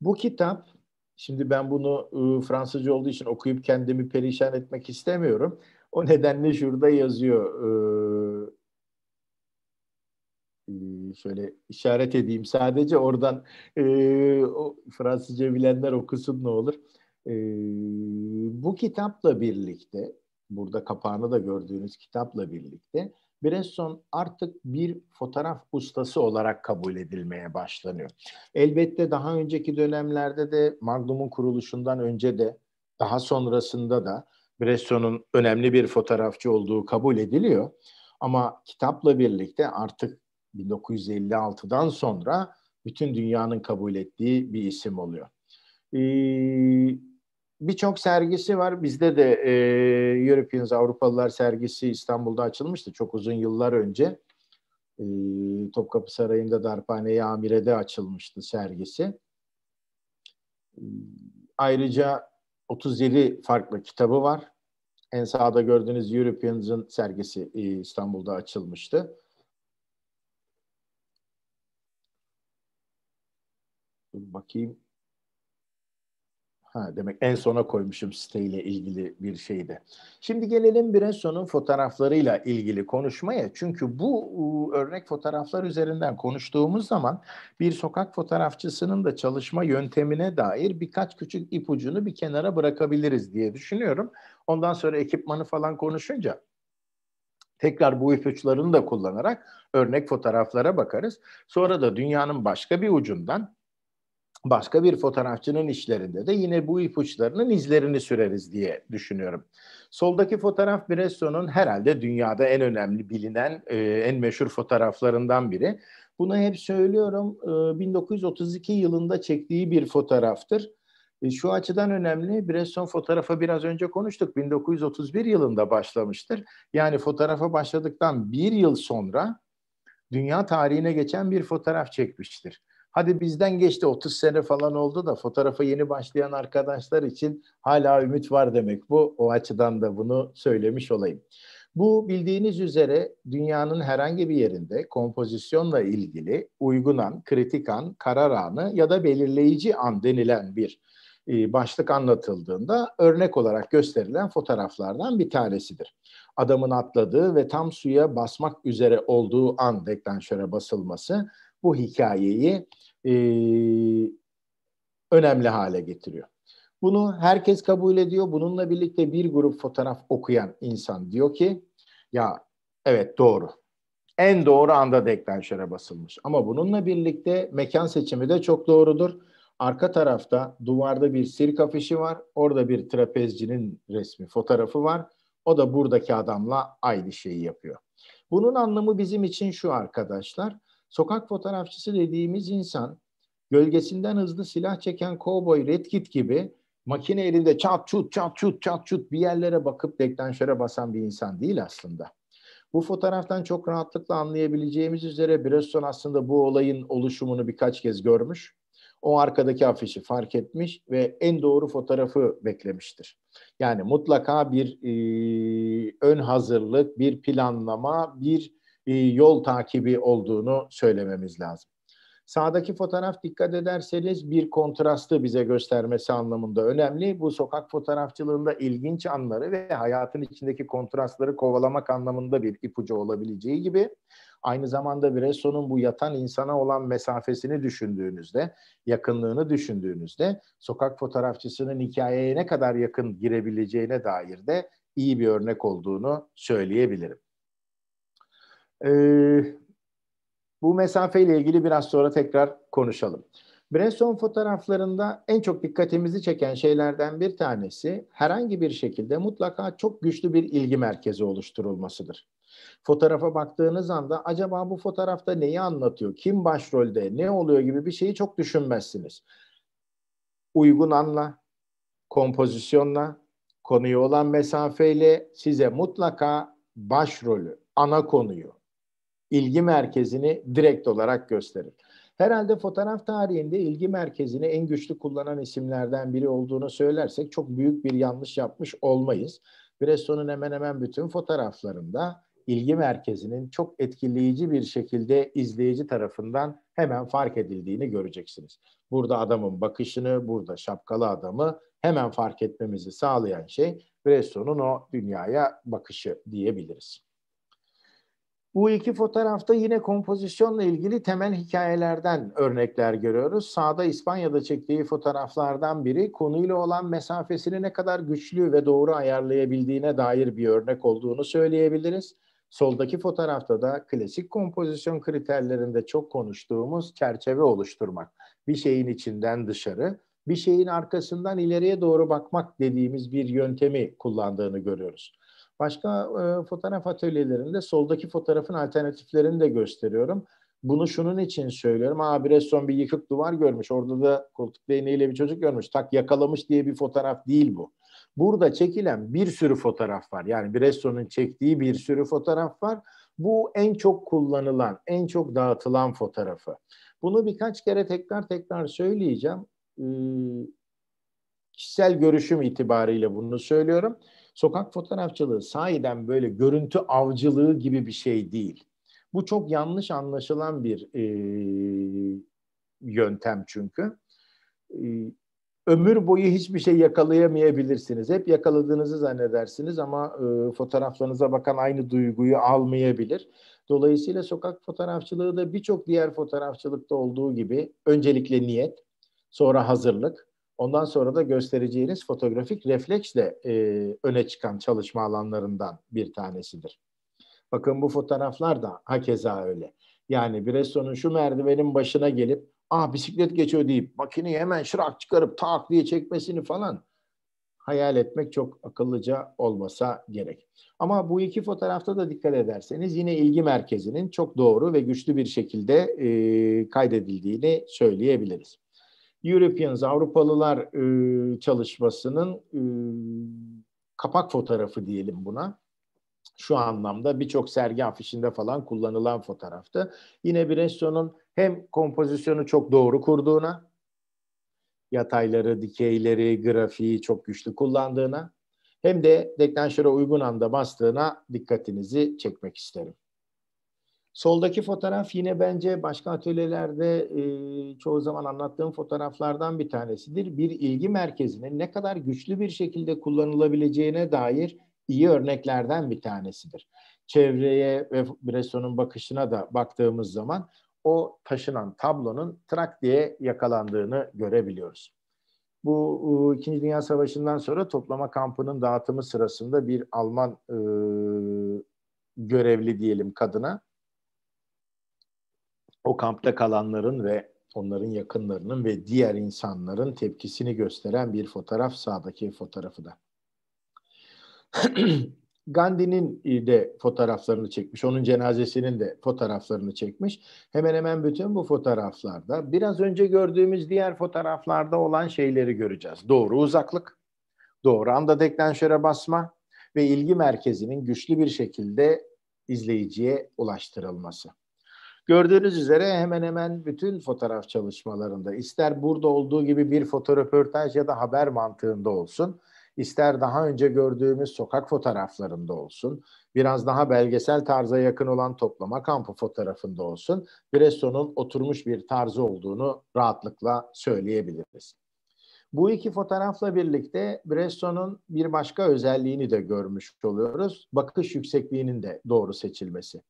Bu kitap, şimdi ben bunu e, Fransızca olduğu için okuyup kendimi perişan etmek istemiyorum. O nedenle şurada yazıyor e, ee, şöyle işaret edeyim sadece oradan e, o Fransızca bilenler okusun ne olur. E, bu kitapla birlikte burada kapağını da gördüğünüz kitapla birlikte Bresson artık bir fotoğraf ustası olarak kabul edilmeye başlanıyor. Elbette daha önceki dönemlerde de Magnum'un kuruluşundan önce de daha sonrasında da Bresson'un önemli bir fotoğrafçı olduğu kabul ediliyor. Ama kitapla birlikte artık 1956'dan sonra bütün dünyanın kabul ettiği bir isim oluyor. Ee, Birçok sergisi var. Bizde de e, Europeans Avrupalılar sergisi İstanbul'da açılmıştı çok uzun yıllar önce. E, Topkapı Sarayı'nda Darphane'ye Amire'de açılmıştı sergisi. E, ayrıca 37 farklı kitabı var. En sağda gördüğünüz Europeans'ın sergisi e, İstanbul'da açılmıştı. Dur bakayım. Ha, demek en sona koymuşum siteyle ilgili bir şeydi. Şimdi gelelim Brenson'un fotoğraflarıyla ilgili konuşmaya. Çünkü bu örnek fotoğraflar üzerinden konuştuğumuz zaman bir sokak fotoğrafçısının da çalışma yöntemine dair birkaç küçük ipucunu bir kenara bırakabiliriz diye düşünüyorum. Ondan sonra ekipmanı falan konuşunca Tekrar bu ipuçlarını da kullanarak örnek fotoğraflara bakarız. Sonra da dünyanın başka bir ucundan başka bir fotoğrafçının işlerinde de yine bu ipuçlarının izlerini süreriz diye düşünüyorum. Soldaki fotoğraf Bresson'un herhalde dünyada en önemli bilinen, e, en meşhur fotoğraflarından biri. Bunu hep söylüyorum, 1932 e, yılında çektiği bir fotoğraftır. E, şu açıdan önemli, Bresson fotoğrafa biraz önce konuştuk, 1931 yılında başlamıştır. Yani fotoğrafa başladıktan bir yıl sonra dünya tarihine geçen bir fotoğraf çekmiştir. Hadi bizden geçti 30 sene falan oldu da fotoğrafa yeni başlayan arkadaşlar için hala ümit var demek bu. O açıdan da bunu söylemiş olayım. Bu bildiğiniz üzere dünyanın herhangi bir yerinde kompozisyonla ilgili uygun an, kritik an, karar anı ya da belirleyici an denilen bir e, başlık anlatıldığında örnek olarak gösterilen fotoğraflardan bir tanesidir. Adamın atladığı ve tam suya basmak üzere olduğu an deklanşöre basılması bu hikayeyi e, önemli hale getiriyor. Bunu herkes kabul ediyor. Bununla birlikte bir grup fotoğraf okuyan insan diyor ki ya evet doğru. En doğru anda deklanşöre basılmış. Ama bununla birlikte mekan seçimi de çok doğrudur. Arka tarafta duvarda bir sirk afişi var. Orada bir trapezcinin resmi fotoğrafı var. O da buradaki adamla aynı şeyi yapıyor. Bunun anlamı bizim için şu arkadaşlar. Sokak fotoğrafçısı dediğimiz insan gölgesinden hızlı silah çeken kovboy Redkit gibi makine elinde çat çut çat çut çat çut bir yerlere bakıp deklanşöre basan bir insan değil aslında. Bu fotoğraftan çok rahatlıkla anlayabileceğimiz üzere Bresson aslında bu olayın oluşumunu birkaç kez görmüş. O arkadaki afişi fark etmiş ve en doğru fotoğrafı beklemiştir. Yani mutlaka bir e, ön hazırlık, bir planlama, bir bir yol takibi olduğunu söylememiz lazım. Sağdaki fotoğraf dikkat ederseniz bir kontrastı bize göstermesi anlamında önemli. Bu sokak fotoğrafçılığında ilginç anları ve hayatın içindeki kontrastları kovalamak anlamında bir ipucu olabileceği gibi aynı zamanda Bresson'un bu yatan insana olan mesafesini düşündüğünüzde, yakınlığını düşündüğünüzde sokak fotoğrafçısının hikayeye ne kadar yakın girebileceğine dair de iyi bir örnek olduğunu söyleyebilirim. E, bu mesafeyle ilgili biraz sonra tekrar konuşalım. Bresson fotoğraflarında en çok dikkatimizi çeken şeylerden bir tanesi herhangi bir şekilde mutlaka çok güçlü bir ilgi merkezi oluşturulmasıdır. Fotoğrafa baktığınız anda acaba bu fotoğrafta neyi anlatıyor, kim başrolde, ne oluyor gibi bir şeyi çok düşünmezsiniz. Uygun anla, kompozisyonla, konuya olan mesafeyle size mutlaka başrolü, ana konuyu, ilgi merkezini direkt olarak gösterir. Herhalde fotoğraf tarihinde ilgi merkezini en güçlü kullanan isimlerden biri olduğunu söylersek çok büyük bir yanlış yapmış olmayız. Bresson'un hemen hemen bütün fotoğraflarında ilgi merkezinin çok etkileyici bir şekilde izleyici tarafından hemen fark edildiğini göreceksiniz. Burada adamın bakışını, burada şapkalı adamı hemen fark etmemizi sağlayan şey Bresson'un o dünyaya bakışı diyebiliriz. Bu iki fotoğrafta yine kompozisyonla ilgili temel hikayelerden örnekler görüyoruz. Sağda İspanya'da çektiği fotoğraflardan biri konuyla olan mesafesini ne kadar güçlü ve doğru ayarlayabildiğine dair bir örnek olduğunu söyleyebiliriz. Soldaki fotoğrafta da klasik kompozisyon kriterlerinde çok konuştuğumuz çerçeve oluşturmak. Bir şeyin içinden dışarı, bir şeyin arkasından ileriye doğru bakmak dediğimiz bir yöntemi kullandığını görüyoruz. Başka e, fotoğraf atölyelerinde soldaki fotoğrafın alternatiflerini de gösteriyorum. Bunu şunun için söylüyorum. Abi bir son bir yıkık duvar görmüş. Orada da koltuk değneğiyle bir çocuk görmüş. Tak yakalamış diye bir fotoğraf değil bu. Burada çekilen bir sürü fotoğraf var. Yani Bresson'un çektiği bir sürü fotoğraf var. Bu en çok kullanılan, en çok dağıtılan fotoğrafı. Bunu birkaç kere tekrar tekrar söyleyeceğim. Ee, kişisel görüşüm itibariyle bunu söylüyorum. Sokak fotoğrafçılığı sahiden böyle görüntü avcılığı gibi bir şey değil. Bu çok yanlış anlaşılan bir e, yöntem çünkü. E, ömür boyu hiçbir şey yakalayamayabilirsiniz. Hep yakaladığınızı zannedersiniz ama e, fotoğraflarınıza bakan aynı duyguyu almayabilir. Dolayısıyla sokak fotoğrafçılığı da birçok diğer fotoğrafçılıkta olduğu gibi öncelikle niyet, sonra hazırlık, Ondan sonra da göstereceğiniz fotoğrafik refleksle e, öne çıkan çalışma alanlarından bir tanesidir. Bakın bu fotoğraflar da hakeza öyle. Yani Bresson'un şu merdivenin başına gelip ah bisiklet geçiyor deyip makineyi hemen şırak çıkarıp tak diye çekmesini falan hayal etmek çok akıllıca olmasa gerek. Ama bu iki fotoğrafta da dikkat ederseniz yine ilgi merkezinin çok doğru ve güçlü bir şekilde e, kaydedildiğini söyleyebiliriz. Europeans, Avrupalılar e, çalışmasının e, kapak fotoğrafı diyelim buna. Şu anlamda birçok sergi afişinde falan kullanılan fotoğraftı. Yine Bresso'nun hem kompozisyonu çok doğru kurduğuna, yatayları, dikeyleri, grafiği çok güçlü kullandığına, hem de Deklanşer'e uygun anda bastığına dikkatinizi çekmek isterim. Soldaki fotoğraf yine bence başka atölyelerde e, çoğu zaman anlattığım fotoğraflardan bir tanesidir. Bir ilgi merkezinin ne kadar güçlü bir şekilde kullanılabileceğine dair iyi örneklerden bir tanesidir. Çevreye ve Bresson'un bakışına da baktığımız zaman o taşınan tablonun trak diye yakalandığını görebiliyoruz. Bu İkinci Dünya Savaşı'ndan sonra toplama kampının dağıtımı sırasında bir Alman e, görevli diyelim kadına o kampta kalanların ve onların yakınlarının ve diğer insanların tepkisini gösteren bir fotoğraf sağdaki fotoğrafı da. Gandhi'nin de fotoğraflarını çekmiş. Onun cenazesinin de fotoğraflarını çekmiş. Hemen hemen bütün bu fotoğraflarda biraz önce gördüğümüz diğer fotoğraflarda olan şeyleri göreceğiz. Doğru uzaklık, doğru anda deklanşöre basma ve ilgi merkezinin güçlü bir şekilde izleyiciye ulaştırılması. Gördüğünüz üzere hemen hemen bütün fotoğraf çalışmalarında ister burada olduğu gibi bir fotoröportaj ya da haber mantığında olsun, ister daha önce gördüğümüz sokak fotoğraflarında olsun, biraz daha belgesel tarza yakın olan toplama kampı fotoğrafında olsun, Bresson'un oturmuş bir tarzı olduğunu rahatlıkla söyleyebiliriz. Bu iki fotoğrafla birlikte Bresson'un bir başka özelliğini de görmüş oluyoruz. Bakış yüksekliğinin de doğru seçilmesi.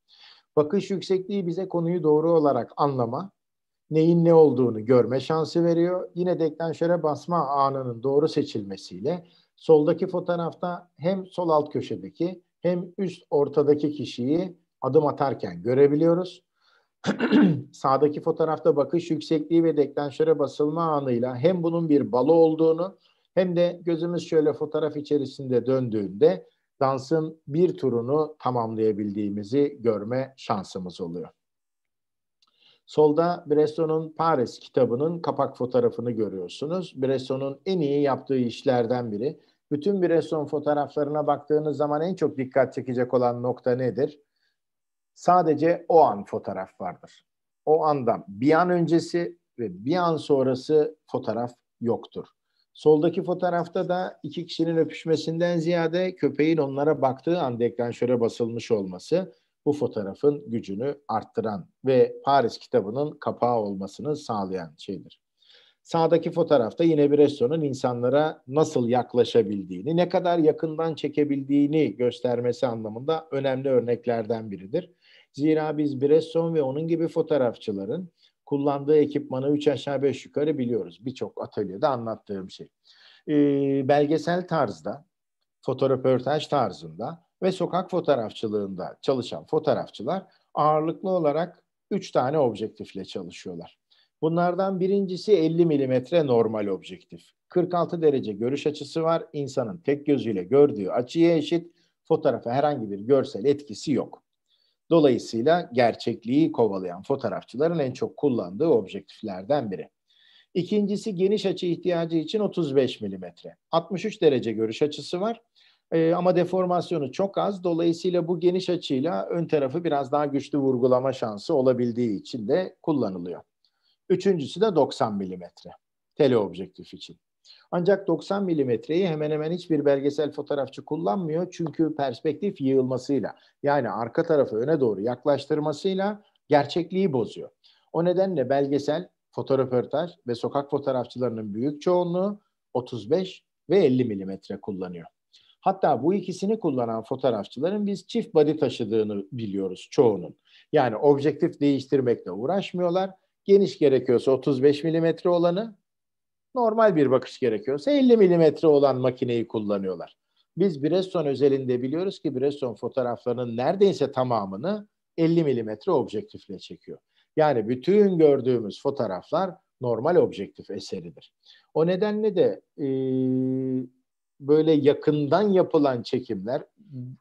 Bakış yüksekliği bize konuyu doğru olarak anlama, neyin ne olduğunu görme şansı veriyor. Yine deklanşöre basma anının doğru seçilmesiyle soldaki fotoğrafta hem sol alt köşedeki hem üst ortadaki kişiyi adım atarken görebiliyoruz. Sağdaki fotoğrafta bakış yüksekliği ve deklanşöre basılma anıyla hem bunun bir balo olduğunu hem de gözümüz şöyle fotoğraf içerisinde döndüğünde dansın bir turunu tamamlayabildiğimizi görme şansımız oluyor. Solda Bresson'un Paris kitabının kapak fotoğrafını görüyorsunuz. Bresson'un en iyi yaptığı işlerden biri. Bütün Bresson fotoğraflarına baktığınız zaman en çok dikkat çekecek olan nokta nedir? Sadece o an fotoğraf vardır. O anda bir an öncesi ve bir an sonrası fotoğraf yoktur. Soldaki fotoğrafta da iki kişinin öpüşmesinden ziyade köpeğin onlara baktığı anda ekranşöre basılmış olması bu fotoğrafın gücünü arttıran ve Paris kitabının kapağı olmasını sağlayan şeydir. Sağdaki fotoğrafta yine bir restoranın insanlara nasıl yaklaşabildiğini, ne kadar yakından çekebildiğini göstermesi anlamında önemli örneklerden biridir. Zira biz bir restoran ve onun gibi fotoğrafçıların kullandığı ekipmanı 3 aşağı 5 yukarı biliyoruz. Birçok atölyede anlattığım şey. Ee, belgesel tarzda, fotoğraförtaj tarzında ve sokak fotoğrafçılığında çalışan fotoğrafçılar ağırlıklı olarak 3 tane objektifle çalışıyorlar. Bunlardan birincisi 50 milimetre normal objektif. 46 derece görüş açısı var. İnsanın tek gözüyle gördüğü açıya eşit. Fotoğrafa herhangi bir görsel etkisi yok. Dolayısıyla gerçekliği kovalayan fotoğrafçıların en çok kullandığı objektiflerden biri. İkincisi geniş açı ihtiyacı için 35 mm. 63 derece görüş açısı var e, ama deformasyonu çok az. Dolayısıyla bu geniş açıyla ön tarafı biraz daha güçlü vurgulama şansı olabildiği için de kullanılıyor. Üçüncüsü de 90 mm teleobjektif için. Ancak 90 milimetreyi hemen hemen hiçbir belgesel fotoğrafçı kullanmıyor çünkü perspektif yığılmasıyla yani arka tarafı öne doğru yaklaştırmasıyla gerçekliği bozuyor. O nedenle belgesel, fotoğraförtaj ve sokak fotoğrafçılarının büyük çoğunluğu 35 ve 50 milimetre kullanıyor. Hatta bu ikisini kullanan fotoğrafçıların biz çift body taşıdığını biliyoruz çoğunun. Yani objektif değiştirmekle uğraşmıyorlar. Geniş gerekiyorsa 35 milimetre olanı, normal bir bakış gerekiyorsa 50 milimetre olan makineyi kullanıyorlar. Biz Bresson özelinde biliyoruz ki Bresson fotoğraflarının neredeyse tamamını 50 milimetre objektifle çekiyor. Yani bütün gördüğümüz fotoğraflar normal objektif eseridir. O nedenle de e, böyle yakından yapılan çekimler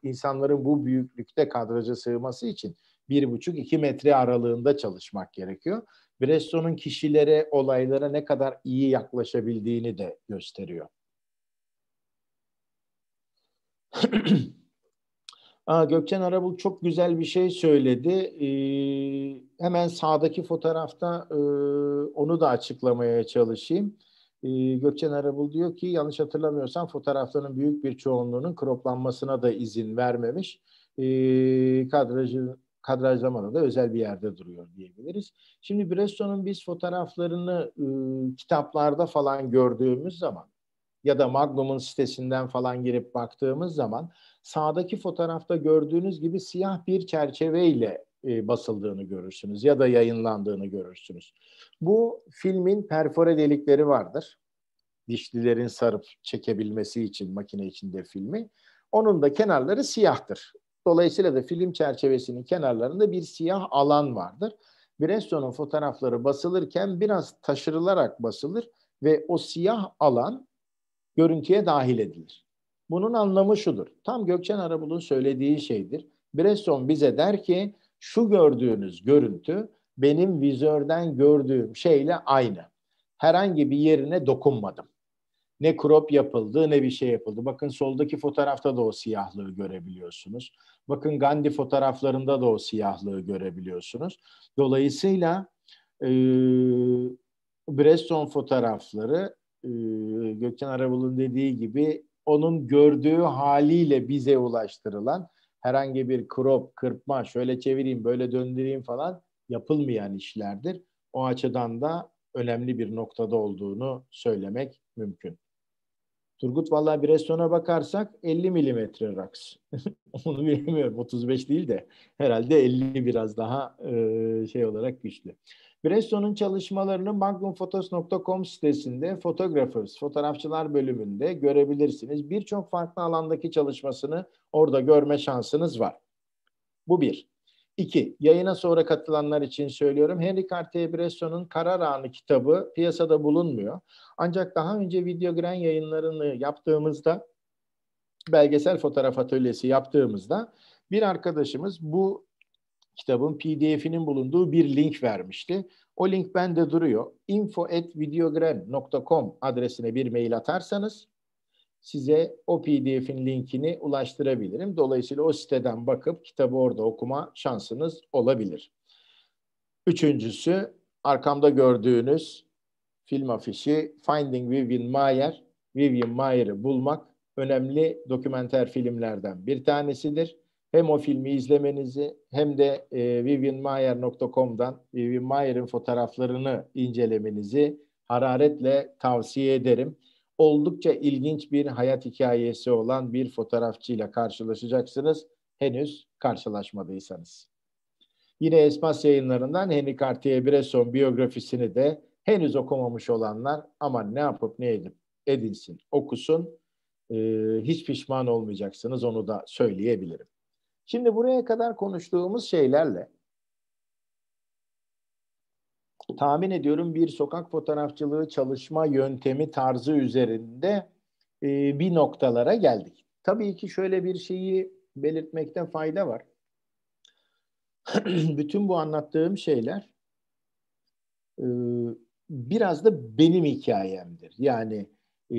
insanların bu büyüklükte kadraja sığması için bir buçuk iki metre aralığında çalışmak gerekiyor. Bresso'nun kişilere, olaylara ne kadar iyi yaklaşabildiğini de gösteriyor. Aa, Gökçen Arabul çok güzel bir şey söyledi. Ee, hemen sağdaki fotoğrafta e, onu da açıklamaya çalışayım. Ee, Gökçen Arabul diyor ki yanlış hatırlamıyorsam fotoğrafların büyük bir çoğunluğunun kroplanmasına da izin vermemiş. Ee, kadrajın kadrajlamada da özel bir yerde duruyor diyebiliriz. Şimdi Bresso'nun biz fotoğraflarını e, kitaplarda falan gördüğümüz zaman ya da Magnum'un sitesinden falan girip baktığımız zaman sağdaki fotoğrafta gördüğünüz gibi siyah bir çerçeveyle e, basıldığını görürsünüz ya da yayınlandığını görürsünüz. Bu filmin perfore delikleri vardır. Dişlilerin sarıp çekebilmesi için makine içinde filmi. Onun da kenarları siyahtır. Dolayısıyla da film çerçevesinin kenarlarında bir siyah alan vardır. Bresso'nun fotoğrafları basılırken biraz taşırılarak basılır ve o siyah alan görüntüye dahil edilir. Bunun anlamı şudur. Tam Gökçen Arabul'un söylediği şeydir. Bresson bize der ki şu gördüğünüz görüntü benim vizörden gördüğüm şeyle aynı. Herhangi bir yerine dokunmadım ne crop yapıldı ne bir şey yapıldı. Bakın soldaki fotoğrafta da o siyahlığı görebiliyorsunuz. Bakın Gandhi fotoğraflarında da o siyahlığı görebiliyorsunuz. Dolayısıyla e, Bresson fotoğrafları e, Gökçen Arabul'un dediği gibi onun gördüğü haliyle bize ulaştırılan herhangi bir crop, kırpma, şöyle çevireyim, böyle döndüreyim falan yapılmayan işlerdir. O açıdan da önemli bir noktada olduğunu söylemek mümkün. Turgut valla bir restorana bakarsak 50 milimetre raks. Onu bilemiyorum 35 değil de herhalde 50 biraz daha e, şey olarak güçlü. Bresso'nun çalışmalarını magnumfotos.com sitesinde Photographers, fotoğrafçılar bölümünde görebilirsiniz. Birçok farklı alandaki çalışmasını orada görme şansınız var. Bu bir. İki Yayına sonra katılanlar için söylüyorum. Henry Cartier-Bresson'un Karar Anı kitabı piyasada bulunmuyor. Ancak daha önce Videogren yayınlarını yaptığımızda, belgesel fotoğraf atölyesi yaptığımızda bir arkadaşımız bu kitabın PDF'inin bulunduğu bir link vermişti. O link bende duruyor. info@videogren.com adresine bir mail atarsanız size o PDF'in linkini ulaştırabilirim. Dolayısıyla o siteden bakıp kitabı orada okuma şansınız olabilir. Üçüncüsü arkamda gördüğünüz film afişi Finding Vivian Mayer. Vivian Mayer'ı bulmak önemli dokumenter filmlerden bir tanesidir. Hem o filmi izlemenizi hem de e, vivianmayer.com'dan Vivian Mayer'in fotoğraflarını incelemenizi hararetle tavsiye ederim oldukça ilginç bir hayat hikayesi olan bir fotoğrafçıyla karşılaşacaksınız henüz karşılaşmadıysanız. Yine Esmas yayınlarından Henry Cartier-Bresson biyografisini de henüz okumamış olanlar ama ne yapıp ne edip edinsin, okusun. Ee, hiç pişman olmayacaksınız onu da söyleyebilirim. Şimdi buraya kadar konuştuğumuz şeylerle tahmin ediyorum bir sokak fotoğrafçılığı çalışma yöntemi tarzı üzerinde e, bir noktalara geldik. Tabii ki şöyle bir şeyi belirtmekte fayda var. Bütün bu anlattığım şeyler e, biraz da benim hikayemdir. Yani e,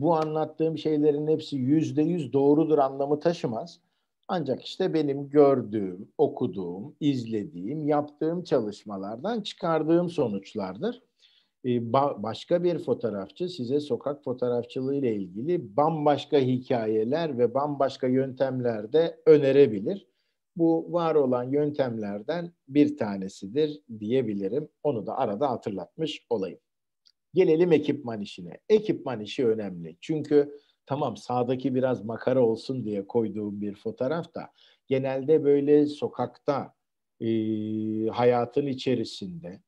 bu anlattığım şeylerin hepsi yüzde yüz doğrudur anlamı taşımaz. Ancak işte benim gördüğüm, okuduğum, izlediğim, yaptığım çalışmalardan çıkardığım sonuçlardır. Ee, başka bir fotoğrafçı size sokak fotoğrafçılığı ile ilgili bambaşka hikayeler ve bambaşka yöntemler de önerebilir. Bu var olan yöntemlerden bir tanesidir diyebilirim. Onu da arada hatırlatmış olayım. Gelelim ekipman işine. Ekipman işi önemli. Çünkü Tamam sağdaki biraz makara olsun diye koyduğum bir fotoğraf da genelde böyle sokakta e, hayatın içerisinde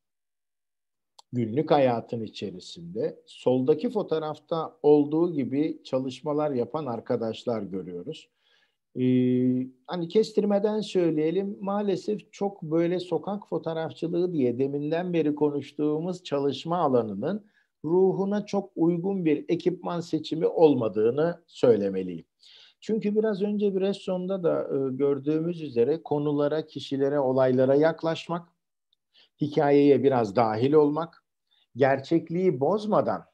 günlük hayatın içerisinde soldaki fotoğrafta olduğu gibi çalışmalar yapan arkadaşlar görüyoruz. Ee, hani kestirmeden söyleyelim maalesef çok böyle sokak fotoğrafçılığı diye deminden beri konuştuğumuz çalışma alanının ruhuna çok uygun bir ekipman seçimi olmadığını söylemeliyim. Çünkü biraz önce bir restoranda da e, gördüğümüz üzere konulara, kişilere, olaylara yaklaşmak, hikayeye biraz dahil olmak, gerçekliği bozmadan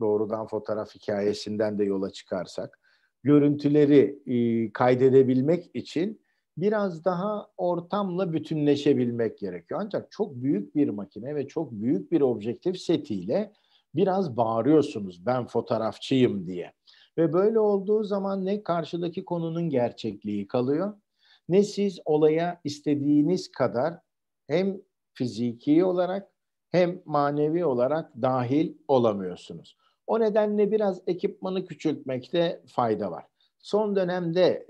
doğrudan fotoğraf hikayesinden de yola çıkarsak, görüntüleri e, kaydedebilmek için biraz daha ortamla bütünleşebilmek gerekiyor. Ancak çok büyük bir makine ve çok büyük bir objektif setiyle biraz bağırıyorsunuz ben fotoğrafçıyım diye. Ve böyle olduğu zaman ne karşıdaki konunun gerçekliği kalıyor ne siz olaya istediğiniz kadar hem fiziki olarak hem manevi olarak dahil olamıyorsunuz. O nedenle biraz ekipmanı küçültmekte fayda var. Son dönemde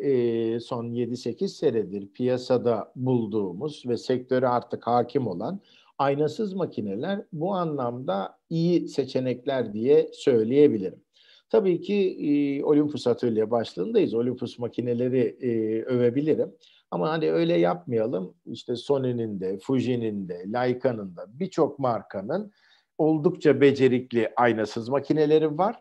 son 7-8 senedir piyasada bulduğumuz ve sektöre artık hakim olan aynasız makineler bu anlamda iyi seçenekler diye söyleyebilirim. Tabii ki e, Olympus atölye başlığındayız. Olympus makineleri e, övebilirim. Ama hani öyle yapmayalım. İşte Sony'nin de, Fuji'nin de, Leica'nın da birçok markanın oldukça becerikli aynasız makineleri var.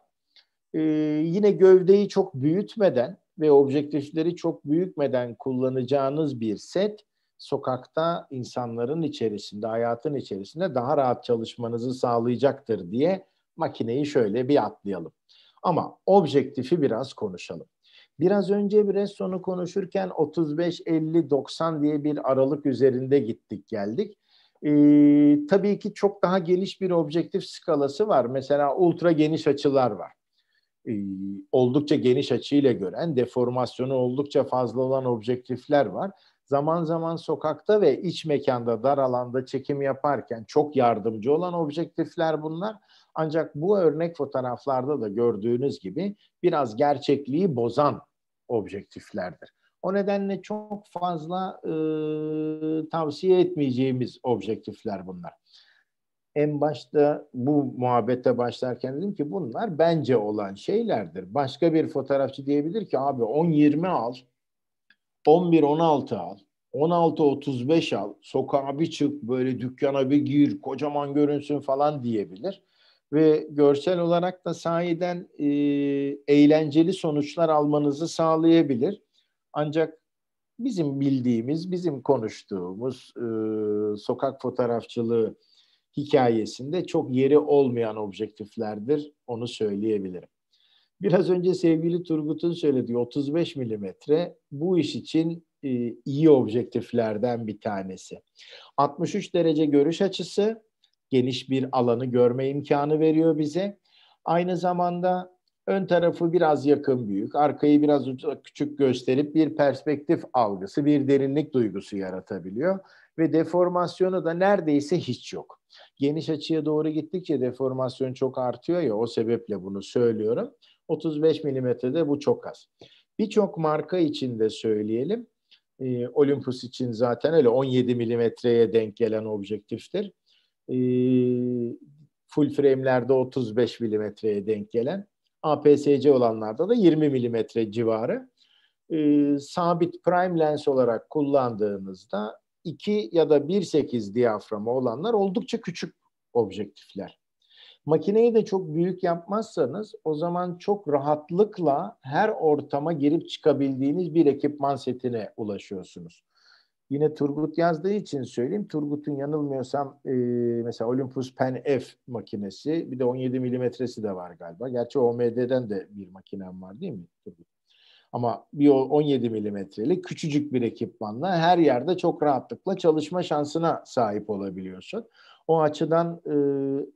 E, yine gövdeyi çok büyütmeden ve objektifleri çok büyükmeden kullanacağınız bir set sokakta insanların içerisinde, hayatın içerisinde daha rahat çalışmanızı sağlayacaktır diye makineyi şöyle bir atlayalım. Ama objektifi biraz konuşalım. Biraz önce bir restonu konuşurken 35, 50, 90 diye bir aralık üzerinde gittik geldik. Ee, tabii ki çok daha geniş bir objektif skalası var. Mesela ultra geniş açılar var. Ee, oldukça geniş açıyla gören, deformasyonu oldukça fazla olan objektifler var zaman zaman sokakta ve iç mekanda dar alanda çekim yaparken çok yardımcı olan objektifler bunlar. Ancak bu örnek fotoğraflarda da gördüğünüz gibi biraz gerçekliği bozan objektiflerdir. O nedenle çok fazla e, tavsiye etmeyeceğimiz objektifler bunlar. En başta bu muhabbete başlarken dedim ki bunlar bence olan şeylerdir. Başka bir fotoğrafçı diyebilir ki abi 10-20 al 11-16 al. 16-35 al. Sokağa bir çık böyle dükkana bir gir kocaman görünsün falan diyebilir. Ve görsel olarak da sahiden e, eğlenceli sonuçlar almanızı sağlayabilir. Ancak bizim bildiğimiz, bizim konuştuğumuz e, sokak fotoğrafçılığı hikayesinde çok yeri olmayan objektiflerdir. Onu söyleyebilirim. Biraz önce sevgili Turgut'un söylediği 35 milimetre bu iş için e, iyi objektiflerden bir tanesi. 63 derece görüş açısı geniş bir alanı görme imkanı veriyor bize. Aynı zamanda ön tarafı biraz yakın büyük, arkayı biraz küçük gösterip bir perspektif algısı, bir derinlik duygusu yaratabiliyor ve deformasyonu da neredeyse hiç yok. Geniş açıya doğru gittikçe deformasyon çok artıyor ya o sebeple bunu söylüyorum. 35 milimetrede bu çok az. Birçok marka için de söyleyelim. E, Olympus için zaten öyle 17 milimetreye denk gelen objektiftir. E, full frame'lerde 35 milimetreye denk gelen. APS-C olanlarda da 20 milimetre civarı. E, sabit prime lens olarak kullandığınızda 2 ya da 1.8 diyaframı olanlar oldukça küçük objektifler. Makineyi de çok büyük yapmazsanız o zaman çok rahatlıkla her ortama girip çıkabildiğiniz bir ekipman setine ulaşıyorsunuz. Yine Turgut yazdığı için söyleyeyim. Turgut'un yanılmıyorsam e, mesela Olympus Pen F makinesi bir de 17 milimetresi de var galiba. Gerçi OMD'den de bir makinem var değil mi Turgut? Ama bir 17 milimetreli küçücük bir ekipmanla her yerde çok rahatlıkla çalışma şansına sahip olabiliyorsun. O açıdan e,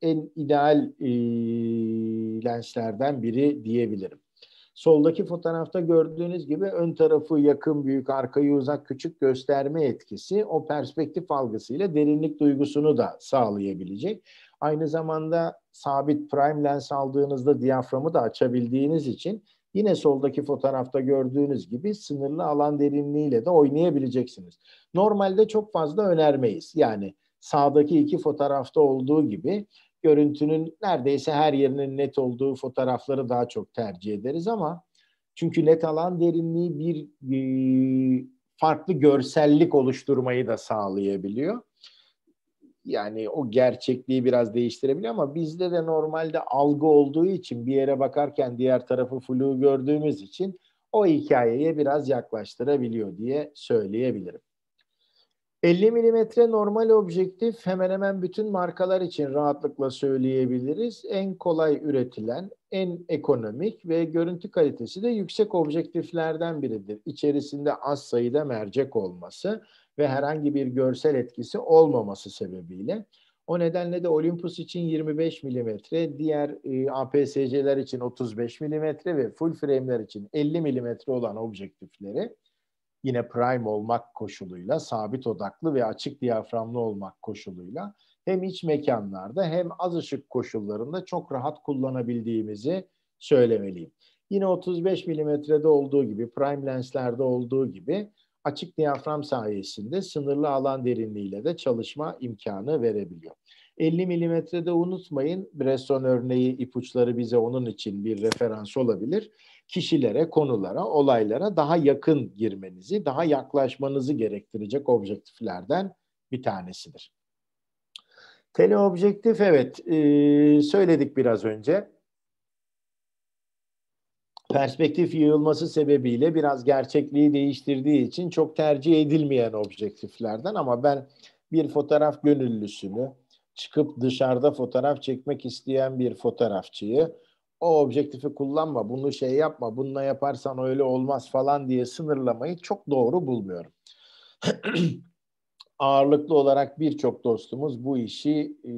en ideal e, lenslerden biri diyebilirim. Soldaki fotoğrafta gördüğünüz gibi ön tarafı yakın, büyük, arkayı uzak, küçük gösterme etkisi o perspektif algısıyla derinlik duygusunu da sağlayabilecek. Aynı zamanda sabit prime lens aldığınızda diyaframı da açabildiğiniz için yine soldaki fotoğrafta gördüğünüz gibi sınırlı alan derinliğiyle de oynayabileceksiniz. Normalde çok fazla önermeyiz. Yani sağdaki iki fotoğrafta olduğu gibi görüntünün neredeyse her yerinin net olduğu fotoğrafları daha çok tercih ederiz ama çünkü net alan derinliği bir e, farklı görsellik oluşturmayı da sağlayabiliyor. Yani o gerçekliği biraz değiştirebiliyor ama bizde de normalde algı olduğu için bir yere bakarken diğer tarafı flu gördüğümüz için o hikayeye biraz yaklaştırabiliyor diye söyleyebilirim. 50 milimetre normal objektif hemen hemen bütün markalar için rahatlıkla söyleyebiliriz. En kolay üretilen, en ekonomik ve görüntü kalitesi de yüksek objektiflerden biridir. İçerisinde az sayıda mercek olması ve herhangi bir görsel etkisi olmaması sebebiyle. O nedenle de Olympus için 25 milimetre, diğer e, cler için 35 milimetre ve full frame'ler için 50 milimetre olan objektifleri yine prime olmak koşuluyla, sabit odaklı ve açık diyaframlı olmak koşuluyla hem iç mekanlarda hem az ışık koşullarında çok rahat kullanabildiğimizi söylemeliyim. Yine 35 milimetrede olduğu gibi, prime lenslerde olduğu gibi açık diyafram sayesinde sınırlı alan derinliğiyle de çalışma imkanı verebiliyor. 50 milimetrede unutmayın. Bresson örneği ipuçları bize onun için bir referans olabilir. Kişilere, konulara, olaylara daha yakın girmenizi, daha yaklaşmanızı gerektirecek objektiflerden bir tanesidir. Teleobjektif evet e, söyledik biraz önce. Perspektif yığılması sebebiyle biraz gerçekliği değiştirdiği için çok tercih edilmeyen objektiflerden ama ben bir fotoğraf gönüllüsünü, çıkıp dışarıda fotoğraf çekmek isteyen bir fotoğrafçıyı o objektifi kullanma, bunu şey yapma, bununla yaparsan öyle olmaz falan diye sınırlamayı çok doğru bulmuyorum. Ağırlıklı olarak birçok dostumuz bu işi e,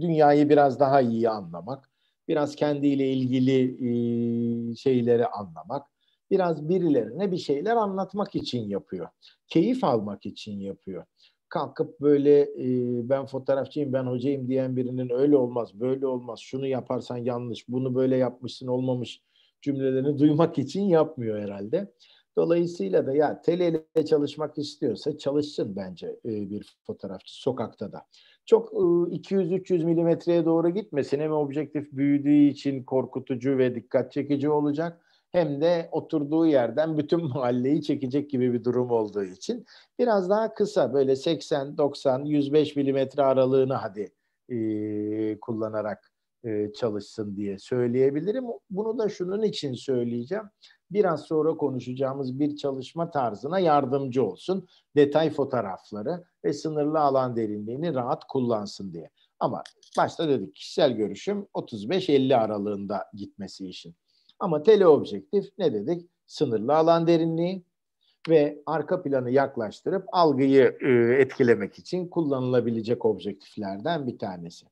dünyayı biraz daha iyi anlamak, biraz kendiyle ilgili e, şeyleri anlamak, biraz birilerine bir şeyler anlatmak için yapıyor. Keyif almak için yapıyor kalkıp böyle e, ben fotoğrafçıyım, ben hocayım diyen birinin öyle olmaz, böyle olmaz, şunu yaparsan yanlış, bunu böyle yapmışsın olmamış cümlelerini duymak için yapmıyor herhalde. Dolayısıyla da ya teleyle çalışmak istiyorsa çalışsın bence e, bir fotoğrafçı sokakta da. Çok e, 200-300 milimetreye doğru gitmesin. Hem objektif büyüdüğü için korkutucu ve dikkat çekici olacak hem de oturduğu yerden bütün mahalleyi çekecek gibi bir durum olduğu için biraz daha kısa böyle 80, 90, 105 milimetre aralığını hadi e, kullanarak e, çalışsın diye söyleyebilirim. Bunu da şunun için söyleyeceğim. Biraz sonra konuşacağımız bir çalışma tarzına yardımcı olsun. Detay fotoğrafları ve sınırlı alan derinliğini rahat kullansın diye. Ama başta dedik kişisel görüşüm 35-50 aralığında gitmesi için. Ama teleobjektif ne dedik? Sınırlı alan derinliği ve arka planı yaklaştırıp algıyı e, etkilemek için kullanılabilecek objektiflerden bir tanesi.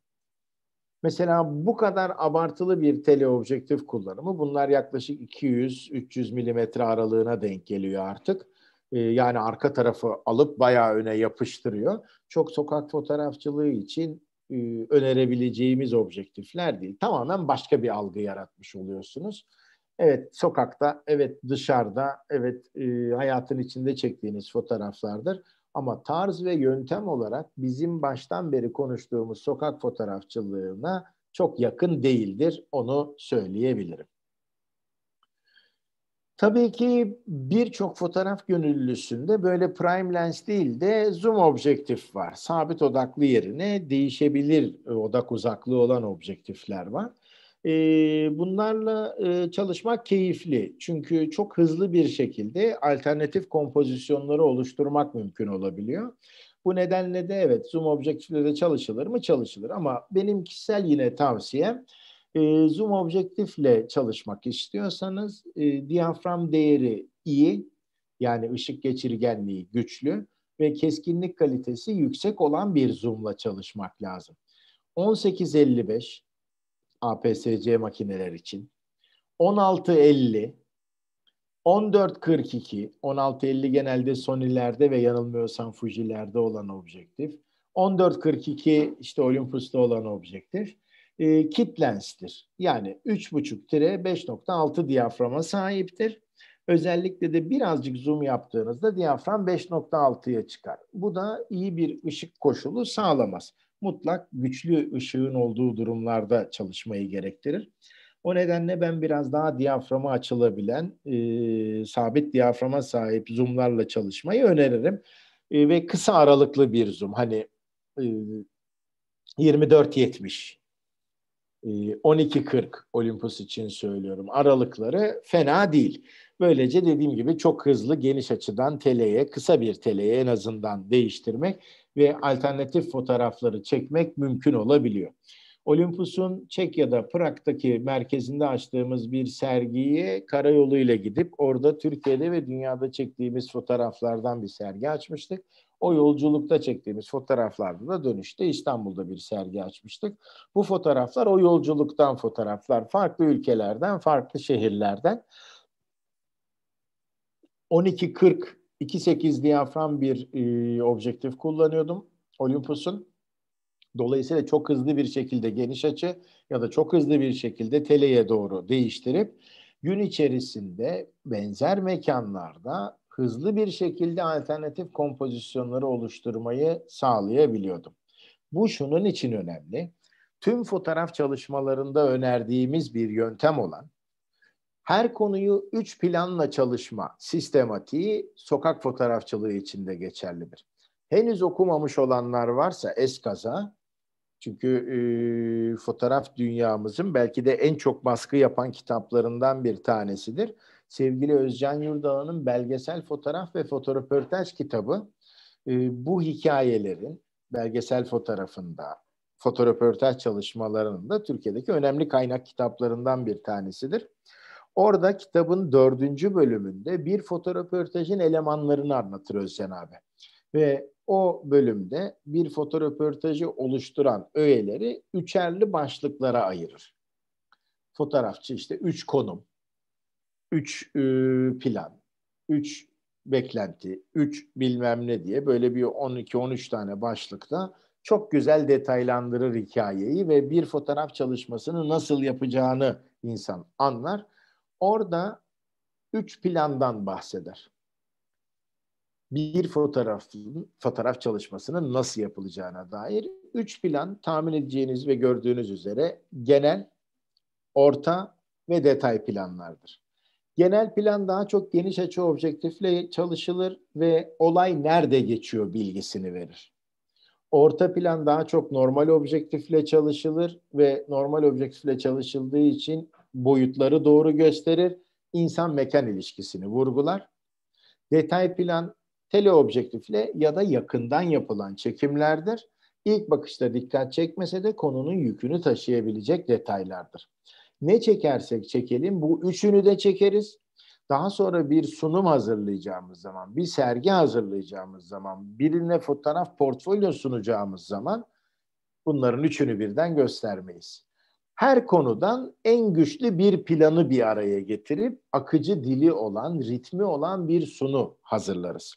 Mesela bu kadar abartılı bir teleobjektif kullanımı bunlar yaklaşık 200-300 milimetre aralığına denk geliyor artık. E, yani arka tarafı alıp bayağı öne yapıştırıyor. Çok sokak fotoğrafçılığı için e, önerebileceğimiz objektifler değil. Tamamen başka bir algı yaratmış oluyorsunuz. Evet sokakta, evet dışarıda, evet e, hayatın içinde çektiğiniz fotoğraflardır. Ama tarz ve yöntem olarak bizim baştan beri konuştuğumuz sokak fotoğrafçılığına çok yakın değildir. Onu söyleyebilirim. Tabii ki birçok fotoğraf gönüllüsünde böyle prime lens değil de zoom objektif var. Sabit odaklı yerine değişebilir e, odak uzaklığı olan objektifler var. E, bunlarla e, çalışmak keyifli çünkü çok hızlı bir şekilde alternatif kompozisyonları oluşturmak mümkün olabiliyor. Bu nedenle de evet zoom objektifle de çalışılır mı çalışılır ama benim kişisel yine tavsiyem e, zoom objektifle çalışmak istiyorsanız e, diyafram değeri iyi, yani ışık geçirgenliği güçlü ve keskinlik kalitesi yüksek olan bir zoomla çalışmak lazım. 18.55 APS-C makineler için, 16.50, 14.42, 16.50 genelde Sony'lerde ve yanılmıyorsam Fuji'lerde olan objektif, 14.42 işte Olympus'ta olan objektif, e, kit lenstir. Yani 3.5-5.6 diyaframa sahiptir. Özellikle de birazcık zoom yaptığınızda diyafram 5.6'ya çıkar. Bu da iyi bir ışık koşulu sağlamaz. Mutlak güçlü ışığın olduğu durumlarda çalışmayı gerektirir. O nedenle ben biraz daha diyaframı açılabilen e, sabit diyaframa sahip zoomlarla çalışmayı öneririm. E, ve kısa aralıklı bir zoom hani e, 24-70 12.40 ee, Olympus için söylüyorum. Aralıkları fena değil. Böylece dediğim gibi çok hızlı geniş açıdan teleye, kısa bir teleye en azından değiştirmek ve alternatif fotoğrafları çekmek mümkün olabiliyor. Olympus'un Çekya'da Prag'daki merkezinde açtığımız bir sergiye karayoluyla gidip orada Türkiye'de ve dünyada çektiğimiz fotoğraflardan bir sergi açmıştık o yolculukta çektiğimiz fotoğraflarda da dönüşte İstanbul'da bir sergi açmıştık. Bu fotoğraflar o yolculuktan fotoğraflar. Farklı ülkelerden, farklı şehirlerden. 12-40, 2.8 diyafram bir e, objektif kullanıyordum Olympus'un. Dolayısıyla çok hızlı bir şekilde geniş açı ya da çok hızlı bir şekilde teleye doğru değiştirip gün içerisinde benzer mekanlarda hızlı bir şekilde alternatif kompozisyonları oluşturmayı sağlayabiliyordum. Bu şunun için önemli. Tüm fotoğraf çalışmalarında önerdiğimiz bir yöntem olan her konuyu üç planla çalışma sistematiği sokak fotoğrafçılığı içinde geçerlidir. Henüz okumamış olanlar varsa eskaza, çünkü e, fotoğraf dünyamızın belki de en çok baskı yapan kitaplarından bir tanesidir sevgili Özcan Yurdağ'ın belgesel fotoğraf ve fotoröportaj kitabı e, bu hikayelerin belgesel fotoğrafında, fotoröportaj çalışmalarının da Türkiye'deki önemli kaynak kitaplarından bir tanesidir. Orada kitabın dördüncü bölümünde bir fotoröportajın elemanlarını anlatır Özcan abi. Ve o bölümde bir fotoröportajı oluşturan öğeleri üçerli başlıklara ayırır. Fotoğrafçı işte üç konum, üç e, plan, üç beklenti, üç bilmem ne diye böyle bir 12-13 tane başlıkta çok güzel detaylandırır hikayeyi ve bir fotoğraf çalışmasını nasıl yapacağını insan anlar. Orada üç plandan bahseder. Bir fotoğrafın fotoğraf çalışmasının nasıl yapılacağına dair üç plan tahmin edeceğiniz ve gördüğünüz üzere genel, orta ve detay planlardır. Genel plan daha çok geniş açı objektifle çalışılır ve olay nerede geçiyor bilgisini verir. Orta plan daha çok normal objektifle çalışılır ve normal objektifle çalışıldığı için boyutları doğru gösterir. insan mekan ilişkisini vurgular. Detay plan teleobjektifle ya da yakından yapılan çekimlerdir. İlk bakışta dikkat çekmese de konunun yükünü taşıyabilecek detaylardır. Ne çekersek çekelim bu üçünü de çekeriz. Daha sonra bir sunum hazırlayacağımız zaman, bir sergi hazırlayacağımız zaman, birine fotoğraf portfolyo sunacağımız zaman bunların üçünü birden göstermeyiz. Her konudan en güçlü bir planı bir araya getirip akıcı dili olan, ritmi olan bir sunu hazırlarız.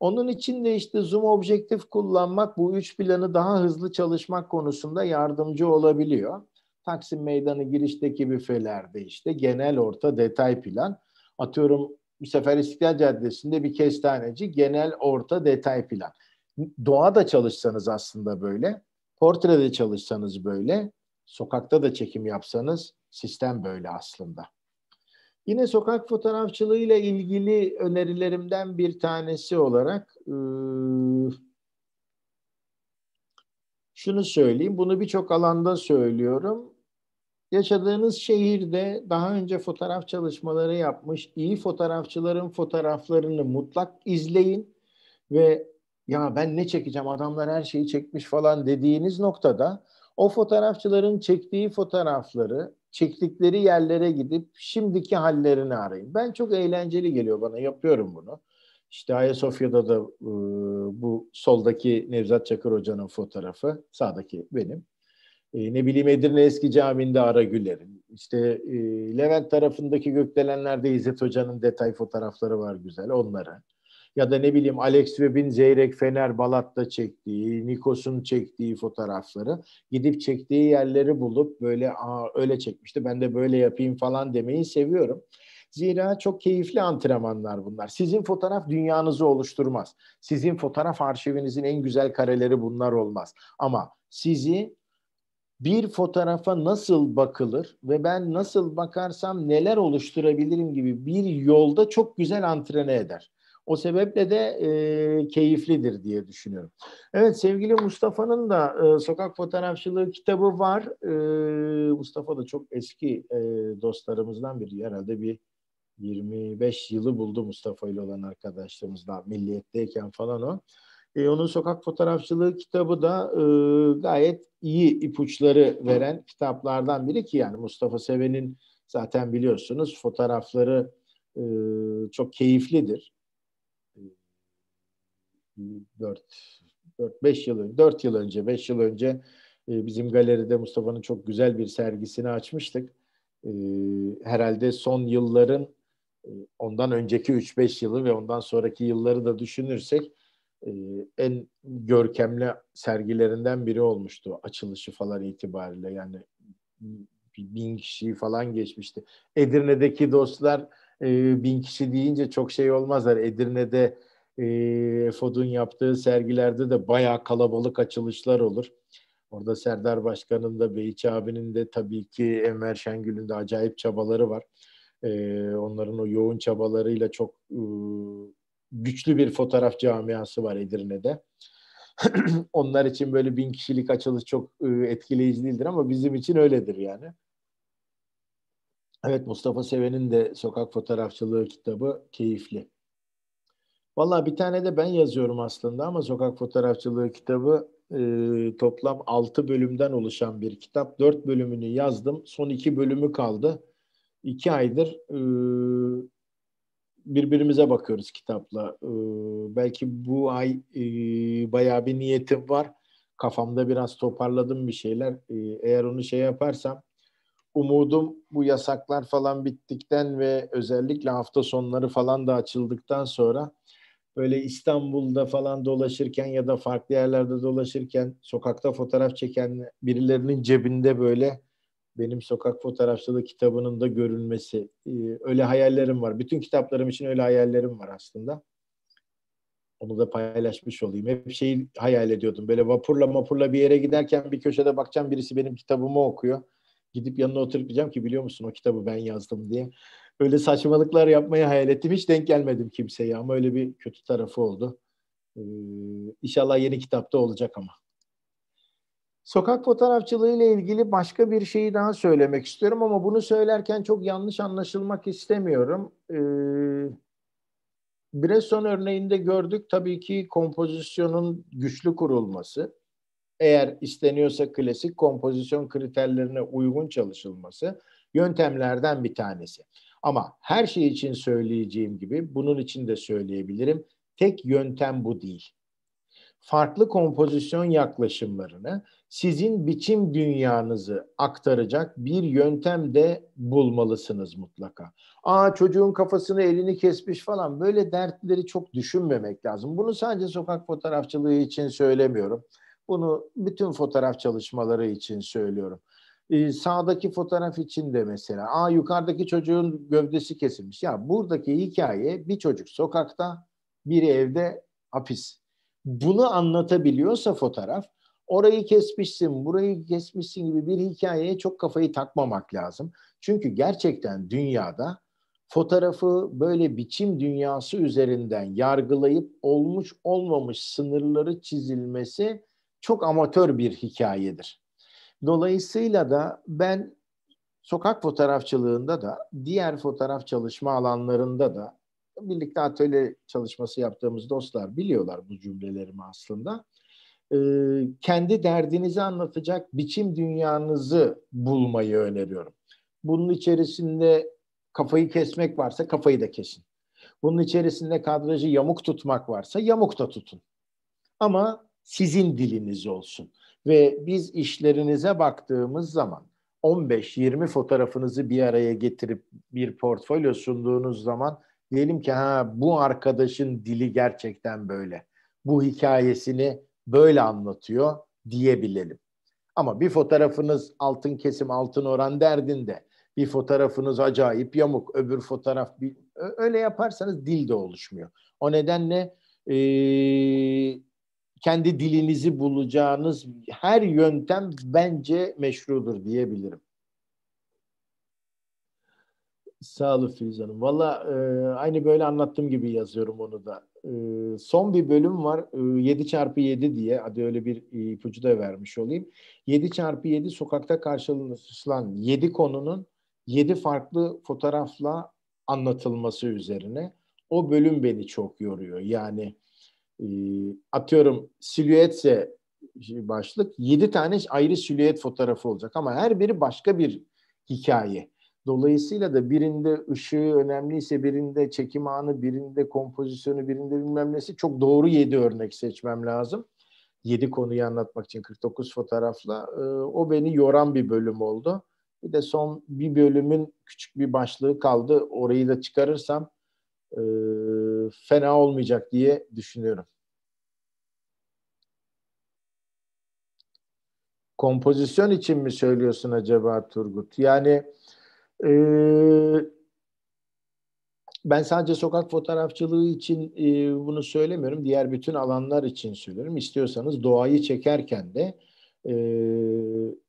Onun için de işte zoom objektif kullanmak bu üç planı daha hızlı çalışmak konusunda yardımcı olabiliyor. Taksim Meydanı girişteki büfelerde işte genel orta detay plan. Atıyorum bu sefer İstiklal Caddesi'nde bir kestaneci genel orta detay plan. Doğada çalışsanız aslında böyle, portrede çalışsanız böyle, sokakta da çekim yapsanız sistem böyle aslında. Yine sokak fotoğrafçılığıyla ilgili önerilerimden bir tanesi olarak e, şunu söyleyeyim. Bunu birçok alanda söylüyorum yaşadığınız şehirde daha önce fotoğraf çalışmaları yapmış iyi fotoğrafçıların fotoğraflarını mutlak izleyin ve ya ben ne çekeceğim adamlar her şeyi çekmiş falan dediğiniz noktada o fotoğrafçıların çektiği fotoğrafları çektikleri yerlere gidip şimdiki hallerini arayın. Ben çok eğlenceli geliyor bana yapıyorum bunu. İşte Ayasofya'da da e, bu soldaki Nevzat Çakır Hoca'nın fotoğrafı, sağdaki benim. E, ne bileyim Edirne Eski Camii'nde Ara Güler'in. İşte e, Levent tarafındaki gökdelenlerde İzzet Hoca'nın detay fotoğrafları var güzel onlara. Ya da ne bileyim Alex Webb'in Zeyrek Fener Balat'ta çektiği, Nikos'un çektiği fotoğrafları gidip çektiği yerleri bulup böyle Aa, öyle çekmişti ben de böyle yapayım falan demeyi seviyorum. Zira çok keyifli antrenmanlar bunlar. Sizin fotoğraf dünyanızı oluşturmaz. Sizin fotoğraf arşivinizin en güzel kareleri bunlar olmaz. Ama sizi bir fotoğrafa nasıl bakılır ve ben nasıl bakarsam neler oluşturabilirim gibi bir yolda çok güzel antrene eder. O sebeple de e, keyiflidir diye düşünüyorum. Evet sevgili Mustafa'nın da e, Sokak Fotoğrafçılığı kitabı var. E, Mustafa da çok eski e, dostlarımızdan biri. Herhalde bir 25 yılı buldu Mustafa ile olan arkadaşlarımızla. Milliyetteyken falan o. E, onun sokak fotoğrafçılığı kitabı da e, gayet iyi ipuçları veren kitaplardan biri ki yani Mustafa Seven'in zaten biliyorsunuz fotoğrafları e, çok keyiflidir. 4 e, 4-5 yıl 4 yıl önce 5 yıl önce e, bizim galeride Mustafa'nın çok güzel bir sergisini açmıştık. E, herhalde son yılların e, ondan önceki 3-5 yılı ve ondan sonraki yılları da düşünürsek e, en görkemli sergilerinden biri olmuştu açılışı falan itibariyle. Yani bin kişi falan geçmişti. Edirne'deki dostlar e, bin kişi deyince çok şey olmazlar. Edirne'de e, FOD'un yaptığı sergilerde de bayağı kalabalık açılışlar olur. Orada Serdar Başkan'ın da Beyçi abinin de tabii ki Enver Şengül'ün de acayip çabaları var. E, onların o yoğun çabalarıyla çok ıı, güçlü bir fotoğraf camiası var Edirne'de. Onlar için böyle bin kişilik açılış çok e, etkileyici değildir ama bizim için öyledir yani. Evet Mustafa Seven'in de sokak fotoğrafçılığı kitabı keyifli. Valla bir tane de ben yazıyorum aslında ama sokak fotoğrafçılığı kitabı e, toplam 6 bölümden oluşan bir kitap. 4 bölümünü yazdım. Son 2 bölümü kaldı. 2 aydır e, birbirimize bakıyoruz kitapla. Ee, belki bu ay e, bayağı bir niyetim var. Kafamda biraz toparladım bir şeyler. Ee, eğer onu şey yaparsam umudum bu yasaklar falan bittikten ve özellikle hafta sonları falan da açıldıktan sonra böyle İstanbul'da falan dolaşırken ya da farklı yerlerde dolaşırken sokakta fotoğraf çeken birilerinin cebinde böyle benim sokak fotoğrafçılığı kitabının da görülmesi. E, öyle hayallerim var. Bütün kitaplarım için öyle hayallerim var aslında. Onu da paylaşmış olayım. Hep şeyi hayal ediyordum. Böyle vapurla mapurla bir yere giderken bir köşede bakacağım birisi benim kitabımı okuyor. Gidip yanına oturup diyeceğim ki biliyor musun o kitabı ben yazdım diye. Öyle saçmalıklar yapmayı hayal ettim. Hiç denk gelmedim kimseye ama öyle bir kötü tarafı oldu. Ee, inşallah yeni kitapta olacak ama. Sokak fotoğrafçılığı ile ilgili başka bir şeyi daha söylemek istiyorum ama bunu söylerken çok yanlış anlaşılmak istemiyorum. Ee, Bresson örneğinde gördük tabii ki kompozisyonun güçlü kurulması. Eğer isteniyorsa klasik kompozisyon kriterlerine uygun çalışılması yöntemlerden bir tanesi. Ama her şey için söyleyeceğim gibi bunun için de söyleyebilirim. Tek yöntem bu değil farklı kompozisyon yaklaşımlarını sizin biçim dünyanızı aktaracak bir yöntem de bulmalısınız mutlaka. Aa çocuğun kafasını elini kesmiş falan böyle dertleri çok düşünmemek lazım. Bunu sadece sokak fotoğrafçılığı için söylemiyorum. Bunu bütün fotoğraf çalışmaları için söylüyorum. Ee, sağdaki fotoğraf için de mesela aa yukarıdaki çocuğun gövdesi kesilmiş. Ya buradaki hikaye bir çocuk sokakta, biri evde hapis bunu anlatabiliyorsa fotoğraf orayı kesmişsin, burayı kesmişsin gibi bir hikayeye çok kafayı takmamak lazım. Çünkü gerçekten dünyada fotoğrafı böyle biçim dünyası üzerinden yargılayıp olmuş olmamış sınırları çizilmesi çok amatör bir hikayedir. Dolayısıyla da ben sokak fotoğrafçılığında da diğer fotoğraf çalışma alanlarında da birlikte atölye çalışması yaptığımız dostlar biliyorlar bu cümlelerimi aslında. E, kendi derdinizi anlatacak biçim dünyanızı bulmayı öneriyorum. Bunun içerisinde kafayı kesmek varsa kafayı da kesin. Bunun içerisinde kadrajı yamuk tutmak varsa yamuk da tutun. Ama sizin diliniz olsun. Ve biz işlerinize baktığımız zaman 15-20 fotoğrafınızı bir araya getirip bir portfolyo sunduğunuz zaman diyelim ki ha bu arkadaşın dili gerçekten böyle. Bu hikayesini böyle anlatıyor diyebilelim. Ama bir fotoğrafınız altın kesim altın oran derdinde bir fotoğrafınız acayip yamuk öbür fotoğraf bir, öyle yaparsanız dil de oluşmuyor. O nedenle e, kendi dilinizi bulacağınız her yöntem bence meşrudur diyebilirim. Sağ olun Filiz Hanım. Valla e, aynı böyle anlattığım gibi yazıyorum onu da. E, son bir bölüm var e, 7x7 diye hadi öyle bir e, ipucu da vermiş olayım. 7x7 sokakta karşılaşılan 7 konunun 7 farklı fotoğrafla anlatılması üzerine. O bölüm beni çok yoruyor. Yani e, atıyorum silüetse başlık 7 tane ayrı silüet fotoğrafı olacak ama her biri başka bir hikaye Dolayısıyla da birinde ışığı önemliyse, birinde çekim anı, birinde kompozisyonu, birinde bilmem nesi çok doğru yedi örnek seçmem lazım. Yedi konuyu anlatmak için 49 fotoğrafla. E, o beni yoran bir bölüm oldu. Bir de son bir bölümün küçük bir başlığı kaldı. Orayı da çıkarırsam e, fena olmayacak diye düşünüyorum. Kompozisyon için mi söylüyorsun acaba Turgut? Yani ee, ben sadece sokak fotoğrafçılığı için e, bunu söylemiyorum. Diğer bütün alanlar için söylüyorum. İstiyorsanız doğayı çekerken de e,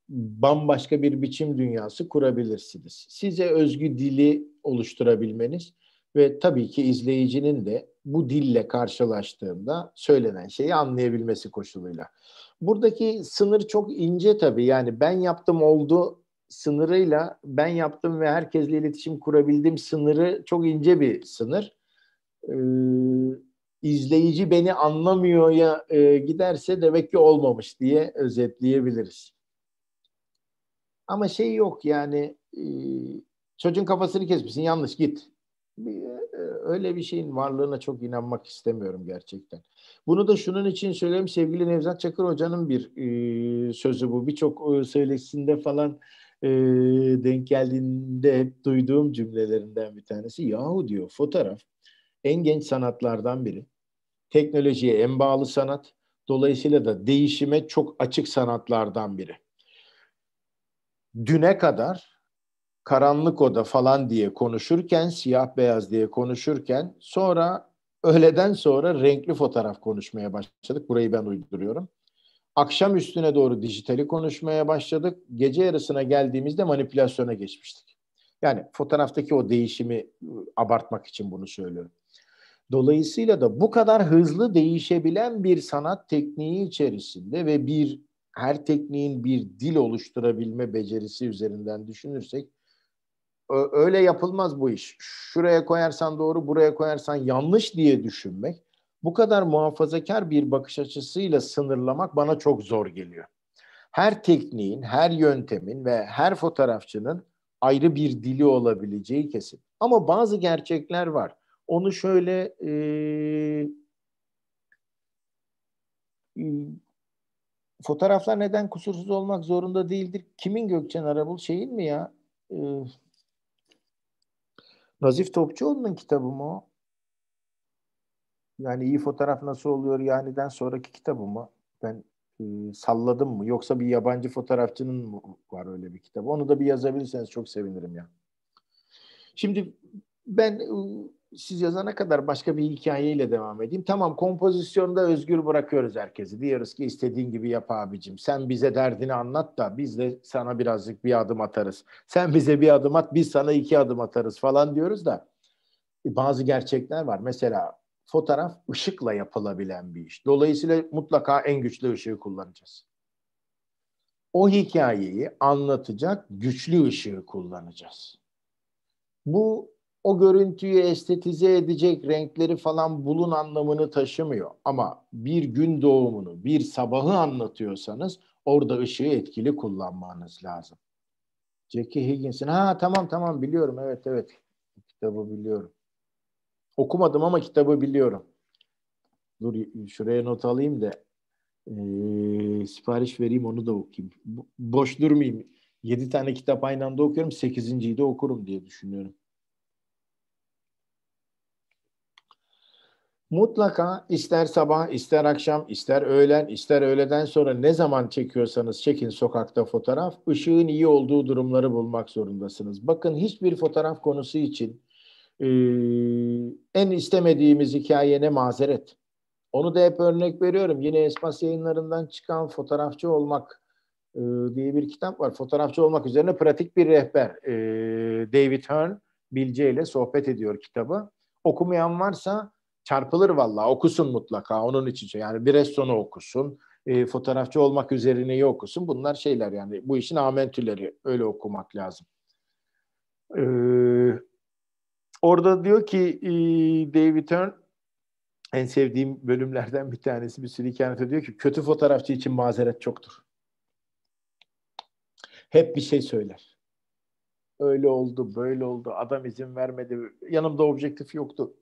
bambaşka bir biçim dünyası kurabilirsiniz. Size özgü dili oluşturabilmeniz ve tabii ki izleyicinin de bu dille karşılaştığında söylenen şeyi anlayabilmesi koşuluyla. Buradaki sınır çok ince tabii. Yani ben yaptım oldu sınırıyla ben yaptım ve herkesle iletişim kurabildiğim sınırı çok ince bir sınır. Ee, izleyici beni anlamıyor ya e, giderse demek ki olmamış diye özetleyebiliriz. Ama şey yok yani e, çocuğun kafasını kesmişsin yanlış git. E, öyle bir şeyin varlığına çok inanmak istemiyorum gerçekten. Bunu da şunun için söyleyeyim sevgili Nevzat Çakır Hoca'nın bir e, sözü bu. Birçok e, söyleşisinde falan ee, denk geldiğinde hep duyduğum cümlelerinden bir tanesi. Yahu diyor fotoğraf en genç sanatlardan biri. Teknolojiye en bağlı sanat. Dolayısıyla da değişime çok açık sanatlardan biri. Düne kadar karanlık oda falan diye konuşurken, siyah beyaz diye konuşurken sonra öğleden sonra renkli fotoğraf konuşmaya başladık. Burayı ben uyduruyorum. Akşam üstüne doğru dijitali konuşmaya başladık. Gece yarısına geldiğimizde manipülasyona geçmiştik. Yani fotoğraftaki o değişimi ıı, abartmak için bunu söylüyorum. Dolayısıyla da bu kadar hızlı değişebilen bir sanat tekniği içerisinde ve bir her tekniğin bir dil oluşturabilme becerisi üzerinden düşünürsek öyle yapılmaz bu iş. Şuraya koyarsan doğru, buraya koyarsan yanlış diye düşünmek bu kadar muhafazakar bir bakış açısıyla sınırlamak bana çok zor geliyor. Her tekniğin, her yöntemin ve her fotoğrafçının ayrı bir dili olabileceği kesin. Ama bazı gerçekler var. Onu şöyle e, fotoğraflar neden kusursuz olmak zorunda değildir? Kimin Gökçen Arabul şeyin mi ya? E, Nazif Topçuoğlu'nun kitabı mı o? Yani iyi fotoğraf nasıl oluyor yani'den sonraki kitabı mı? Ben e, salladım mı? Yoksa bir yabancı fotoğrafçının mı var öyle bir kitabı? Onu da bir yazabilirseniz çok sevinirim ya. Şimdi ben e, siz yazana kadar başka bir hikayeyle devam edeyim. Tamam kompozisyonda özgür bırakıyoruz herkesi. Diyoruz ki istediğin gibi yap abicim. Sen bize derdini anlat da biz de sana birazcık bir adım atarız. Sen bize bir adım at biz sana iki adım atarız falan diyoruz da e, bazı gerçekler var. Mesela fotoğraf ışıkla yapılabilen bir iş. Dolayısıyla mutlaka en güçlü ışığı kullanacağız. O hikayeyi anlatacak güçlü ışığı kullanacağız. Bu o görüntüyü estetize edecek renkleri falan bulun anlamını taşımıyor. Ama bir gün doğumunu, bir sabahı anlatıyorsanız orada ışığı etkili kullanmanız lazım. Jackie Higgins'in ha tamam tamam biliyorum evet evet kitabı biliyorum. Okumadım ama kitabı biliyorum. Dur şuraya not alayım da ee, sipariş vereyim onu da okuyayım. Bo- boş durmayayım. Yedi tane kitap aynı anda okuyorum. Sekizinciyi de okurum diye düşünüyorum. Mutlaka ister sabah, ister akşam, ister öğlen, ister öğleden sonra ne zaman çekiyorsanız çekin sokakta fotoğraf, Işığın iyi olduğu durumları bulmak zorundasınız. Bakın hiçbir fotoğraf konusu için ee, en istemediğimiz hikaye ne mazeret. Onu da hep örnek veriyorum. Yine Esmas yayınlarından çıkan fotoğrafçı olmak e, diye bir kitap var. Fotoğrafçı olmak üzerine pratik bir rehber. E, David Hearn Bilce ile sohbet ediyor kitabı. Okumayan varsa çarpılır vallahi okusun mutlaka onun için. Yani bir resto'nu okusun, e, fotoğrafçı olmak üzerineyi okusun. Bunlar şeyler yani bu işin amentüleri öyle okumak lazım. Ee, Orada diyor ki e, David Turn en sevdiğim bölümlerden bir tanesi bir sürü hikayede diyor ki kötü fotoğrafçı için mazeret çoktur. Hep bir şey söyler. Öyle oldu, böyle oldu, adam izin vermedi, yanımda objektif yoktu.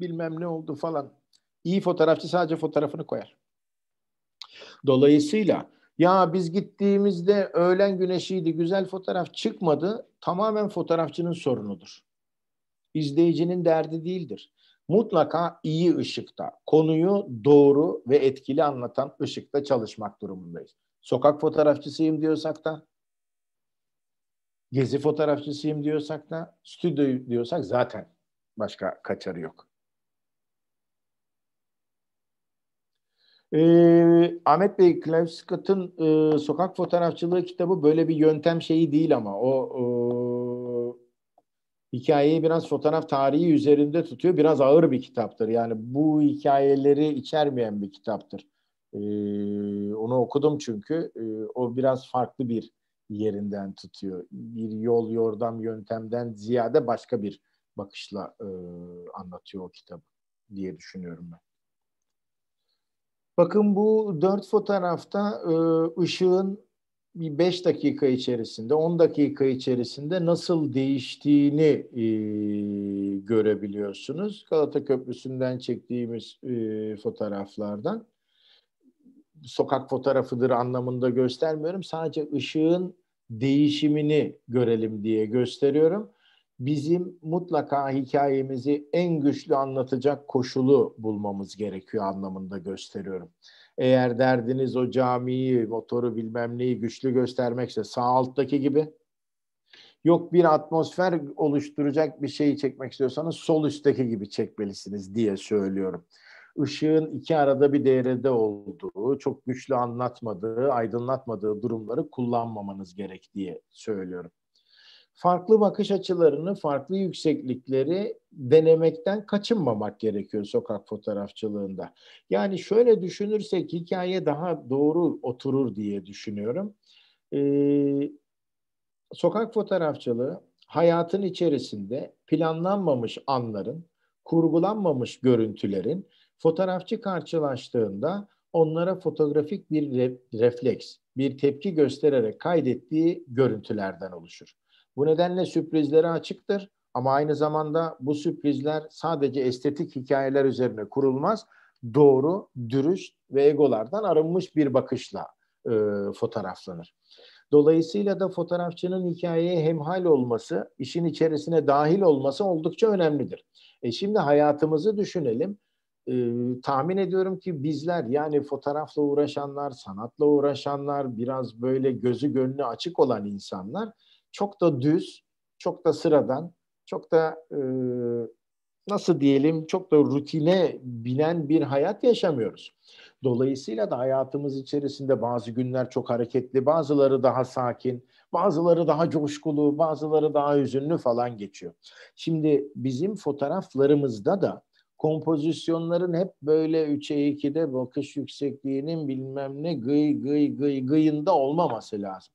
Bilmem ne oldu falan. İyi fotoğrafçı sadece fotoğrafını koyar. Dolayısıyla ya biz gittiğimizde öğlen güneşiydi, güzel fotoğraf çıkmadı. Tamamen fotoğrafçının sorunudur izleyicinin derdi değildir. Mutlaka iyi ışıkta, konuyu doğru ve etkili anlatan ışıkta çalışmak durumundayız. Sokak fotoğrafçısıyım diyorsak da, gezi fotoğrafçısıyım diyorsak da, stüdyo diyorsak zaten başka kaçarı yok. Ee, Ahmet Bey, Clive Scott'ın e, Sokak Fotoğrafçılığı kitabı böyle bir yöntem şeyi değil ama o hikayeyi biraz fotoğraf tarihi üzerinde tutuyor. Biraz ağır bir kitaptır. Yani bu hikayeleri içermeyen bir kitaptır. Ee, onu okudum çünkü. Ee, o biraz farklı bir yerinden tutuyor. Bir yol, yordam, yöntemden ziyade başka bir bakışla e, anlatıyor o kitabı diye düşünüyorum ben. Bakın bu dört fotoğrafta e, ışığın bir 5 dakika içerisinde, 10 dakika içerisinde nasıl değiştiğini e, görebiliyorsunuz. Galata Köprüsü'nden çektiğimiz e, fotoğraflardan. Sokak fotoğrafıdır anlamında göstermiyorum. Sadece ışığın değişimini görelim diye gösteriyorum. Bizim mutlaka hikayemizi en güçlü anlatacak koşulu bulmamız gerekiyor anlamında gösteriyorum. Eğer derdiniz o camiyi, motoru bilmem neyi güçlü göstermekse sağ alttaki gibi. Yok bir atmosfer oluşturacak bir şeyi çekmek istiyorsanız sol üstteki gibi çekmelisiniz diye söylüyorum. Işığın iki arada bir değerede olduğu, çok güçlü anlatmadığı, aydınlatmadığı durumları kullanmamanız gerek diye söylüyorum farklı bakış açılarını, farklı yükseklikleri denemekten kaçınmamak gerekiyor sokak fotoğrafçılığında. Yani şöyle düşünürsek hikaye daha doğru oturur diye düşünüyorum. Ee, sokak fotoğrafçılığı hayatın içerisinde planlanmamış anların, kurgulanmamış görüntülerin fotoğrafçı karşılaştığında onlara fotoğrafik bir refleks, bir tepki göstererek kaydettiği görüntülerden oluşur. Bu nedenle sürprizlere açıktır ama aynı zamanda bu sürprizler sadece estetik hikayeler üzerine kurulmaz. Doğru, dürüst ve egolardan arınmış bir bakışla e, fotoğraflanır. Dolayısıyla da fotoğrafçının hikayeye hemhal olması, işin içerisine dahil olması oldukça önemlidir. E şimdi hayatımızı düşünelim. E, tahmin ediyorum ki bizler yani fotoğrafla uğraşanlar, sanatla uğraşanlar, biraz böyle gözü gönlü açık olan insanlar çok da düz, çok da sıradan, çok da e, nasıl diyelim çok da rutine binen bir hayat yaşamıyoruz. Dolayısıyla da hayatımız içerisinde bazı günler çok hareketli, bazıları daha sakin, bazıları daha coşkulu, bazıları daha üzünlü falan geçiyor. Şimdi bizim fotoğraflarımızda da kompozisyonların hep böyle 3'e 2'de bakış yüksekliğinin bilmem ne gıy gıy gıy gıyında olmaması lazım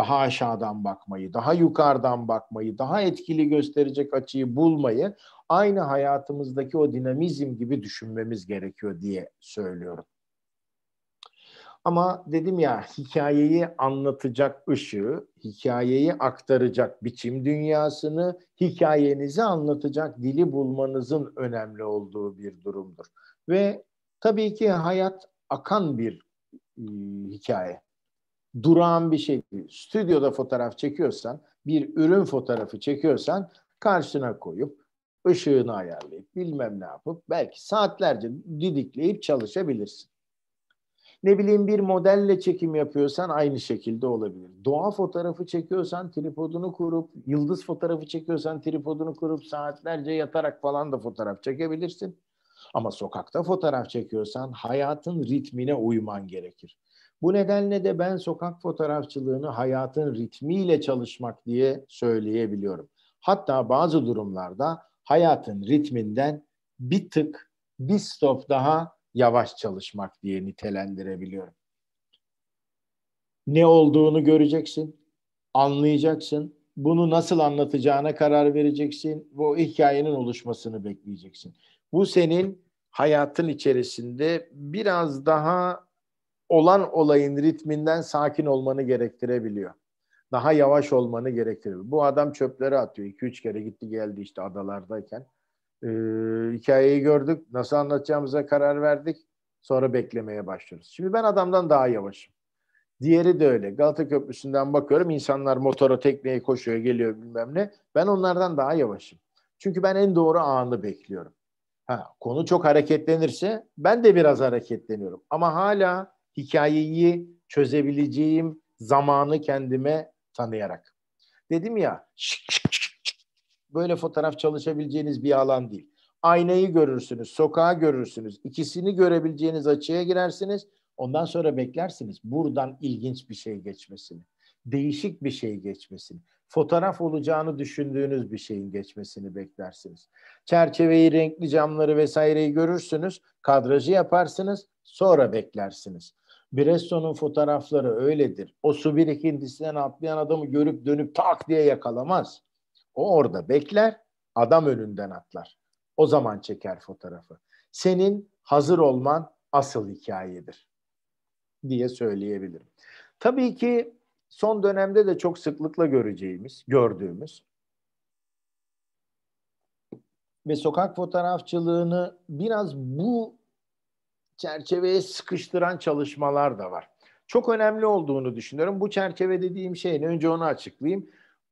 daha aşağıdan bakmayı, daha yukarıdan bakmayı, daha etkili gösterecek açıyı bulmayı aynı hayatımızdaki o dinamizm gibi düşünmemiz gerekiyor diye söylüyorum. Ama dedim ya hikayeyi anlatacak ışığı, hikayeyi aktaracak biçim dünyasını, hikayenizi anlatacak dili bulmanızın önemli olduğu bir durumdur. Ve tabii ki hayat akan bir e, hikaye durağan bir şey değil. Stüdyoda fotoğraf çekiyorsan, bir ürün fotoğrafı çekiyorsan karşısına koyup ışığını ayarlayıp bilmem ne yapıp belki saatlerce didikleyip çalışabilirsin. Ne bileyim bir modelle çekim yapıyorsan aynı şekilde olabilir. Doğa fotoğrafı çekiyorsan tripodunu kurup, yıldız fotoğrafı çekiyorsan tripodunu kurup saatlerce yatarak falan da fotoğraf çekebilirsin. Ama sokakta fotoğraf çekiyorsan hayatın ritmine uyman gerekir. Bu nedenle de ben sokak fotoğrafçılığını hayatın ritmiyle çalışmak diye söyleyebiliyorum. Hatta bazı durumlarda hayatın ritminden bir tık, bir stop daha yavaş çalışmak diye nitelendirebiliyorum. Ne olduğunu göreceksin, anlayacaksın, bunu nasıl anlatacağına karar vereceksin, bu hikayenin oluşmasını bekleyeceksin. Bu senin hayatın içerisinde biraz daha olan olayın ritminden sakin olmanı gerektirebiliyor. Daha yavaş olmanı gerektirebiliyor. Bu adam çöpleri atıyor. 2 üç kere gitti geldi işte adalardayken. Ee, hikayeyi gördük. Nasıl anlatacağımıza karar verdik. Sonra beklemeye başlıyoruz. Şimdi ben adamdan daha yavaşım. Diğeri de öyle. Galata Köprüsü'nden bakıyorum. insanlar motora, tekneye koşuyor, geliyor bilmem ne. Ben onlardan daha yavaşım. Çünkü ben en doğru anı bekliyorum. Ha, konu çok hareketlenirse ben de biraz hareketleniyorum. Ama hala hikayeyi çözebileceğim zamanı kendime tanıyarak. Dedim ya şık şık şık böyle fotoğraf çalışabileceğiniz bir alan değil. Aynayı görürsünüz, sokağı görürsünüz. İkisini görebileceğiniz açıya girersiniz. Ondan sonra beklersiniz buradan ilginç bir şey geçmesini. Değişik bir şey geçmesini. Fotoğraf olacağını düşündüğünüz bir şeyin geçmesini beklersiniz. Çerçeveyi, renkli camları vesaireyi görürsünüz. Kadrajı yaparsınız. Sonra beklersiniz. Bresso'nun fotoğrafları öyledir. O su birikintisinden atlayan adamı görüp dönüp tak diye yakalamaz. O orada bekler, adam önünden atlar. O zaman çeker fotoğrafı. Senin hazır olman asıl hikayedir diye söyleyebilirim. Tabii ki son dönemde de çok sıklıkla göreceğimiz, gördüğümüz ve sokak fotoğrafçılığını biraz bu çerçeveye sıkıştıran çalışmalar da var. Çok önemli olduğunu düşünüyorum. Bu çerçeve dediğim şey ne? Önce onu açıklayayım.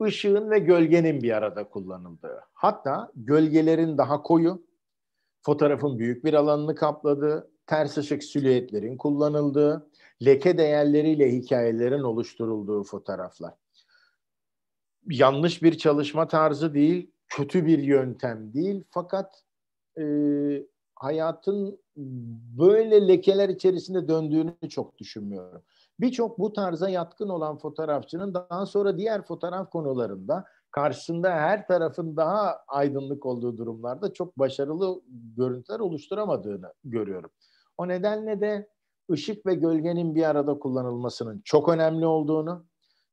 Işığın ve gölgenin bir arada kullanıldığı. Hatta gölgelerin daha koyu, fotoğrafın büyük bir alanını kapladığı, ters ışık silüetlerin kullanıldığı, leke değerleriyle hikayelerin oluşturulduğu fotoğraflar. Yanlış bir çalışma tarzı değil, kötü bir yöntem değil fakat e, hayatın böyle lekeler içerisinde döndüğünü çok düşünmüyorum. Birçok bu tarza yatkın olan fotoğrafçının daha sonra diğer fotoğraf konularında karşısında her tarafın daha aydınlık olduğu durumlarda çok başarılı görüntüler oluşturamadığını görüyorum. O nedenle de ışık ve gölgenin bir arada kullanılmasının çok önemli olduğunu,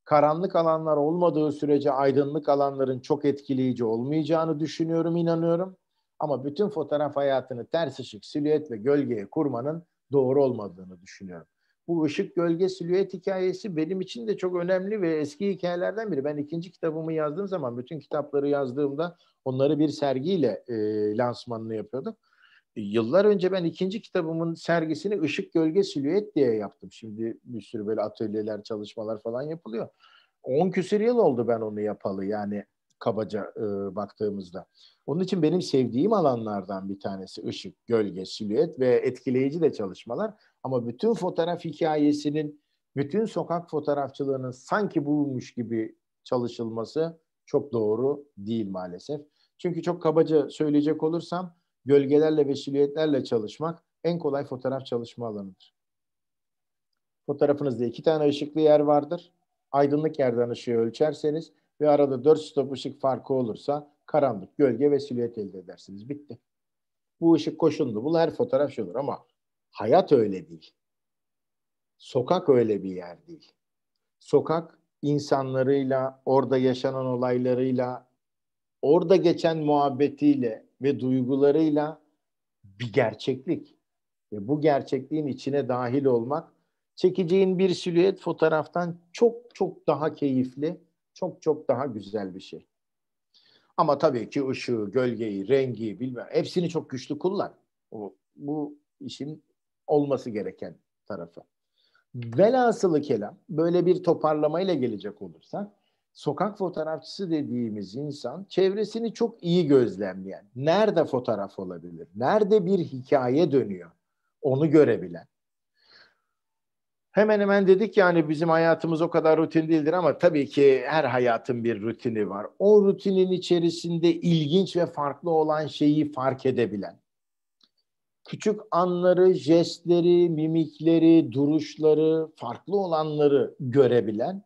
karanlık alanlar olmadığı sürece aydınlık alanların çok etkileyici olmayacağını düşünüyorum, inanıyorum. Ama bütün fotoğraf hayatını ters ışık, silüet ve gölgeye kurmanın doğru olmadığını düşünüyorum. Bu ışık gölge silüet hikayesi benim için de çok önemli ve eski hikayelerden biri. Ben ikinci kitabımı yazdığım zaman bütün kitapları yazdığımda onları bir sergiyle e, lansmanını yapıyordum. E, yıllar önce ben ikinci kitabımın sergisini ışık gölge silüet diye yaptım. Şimdi bir sürü böyle atölyeler, çalışmalar falan yapılıyor. 10 küsür yıl oldu ben onu yapalı yani kabaca e, baktığımızda. Onun için benim sevdiğim alanlardan bir tanesi ışık, gölge, silüet ve etkileyici de çalışmalar. Ama bütün fotoğraf hikayesinin, bütün sokak fotoğrafçılığının sanki bulmuş gibi çalışılması çok doğru değil maalesef. Çünkü çok kabaca söyleyecek olursam gölgelerle ve silüetlerle çalışmak en kolay fotoğraf çalışma alanıdır. Fotoğrafınızda iki tane ışıklı yer vardır. Aydınlık yerden ışığı ölçerseniz ve arada 4 stop ışık farkı olursa karanlık, gölge ve silüet elde edersiniz. Bitti. Bu ışık koşundu. Bu her fotoğraf şey olur ama hayat öyle değil. Sokak öyle bir yer değil. Sokak insanlarıyla, orada yaşanan olaylarıyla, orada geçen muhabbetiyle ve duygularıyla bir gerçeklik. Ve bu gerçekliğin içine dahil olmak çekeceğin bir silüet fotoğraftan çok çok daha keyifli çok çok daha güzel bir şey. Ama tabii ki ışığı, gölgeyi, rengi bilmem hepsini çok güçlü kullan. O, bu işin olması gereken tarafı. Velhasılı kelam böyle bir toparlamayla gelecek olursa sokak fotoğrafçısı dediğimiz insan çevresini çok iyi gözlemleyen, nerede fotoğraf olabilir, nerede bir hikaye dönüyor onu görebilen, hemen hemen dedik yani bizim hayatımız o kadar rutin değildir ama tabii ki her hayatın bir rutini var. O rutinin içerisinde ilginç ve farklı olan şeyi fark edebilen, küçük anları, jestleri, mimikleri, duruşları, farklı olanları görebilen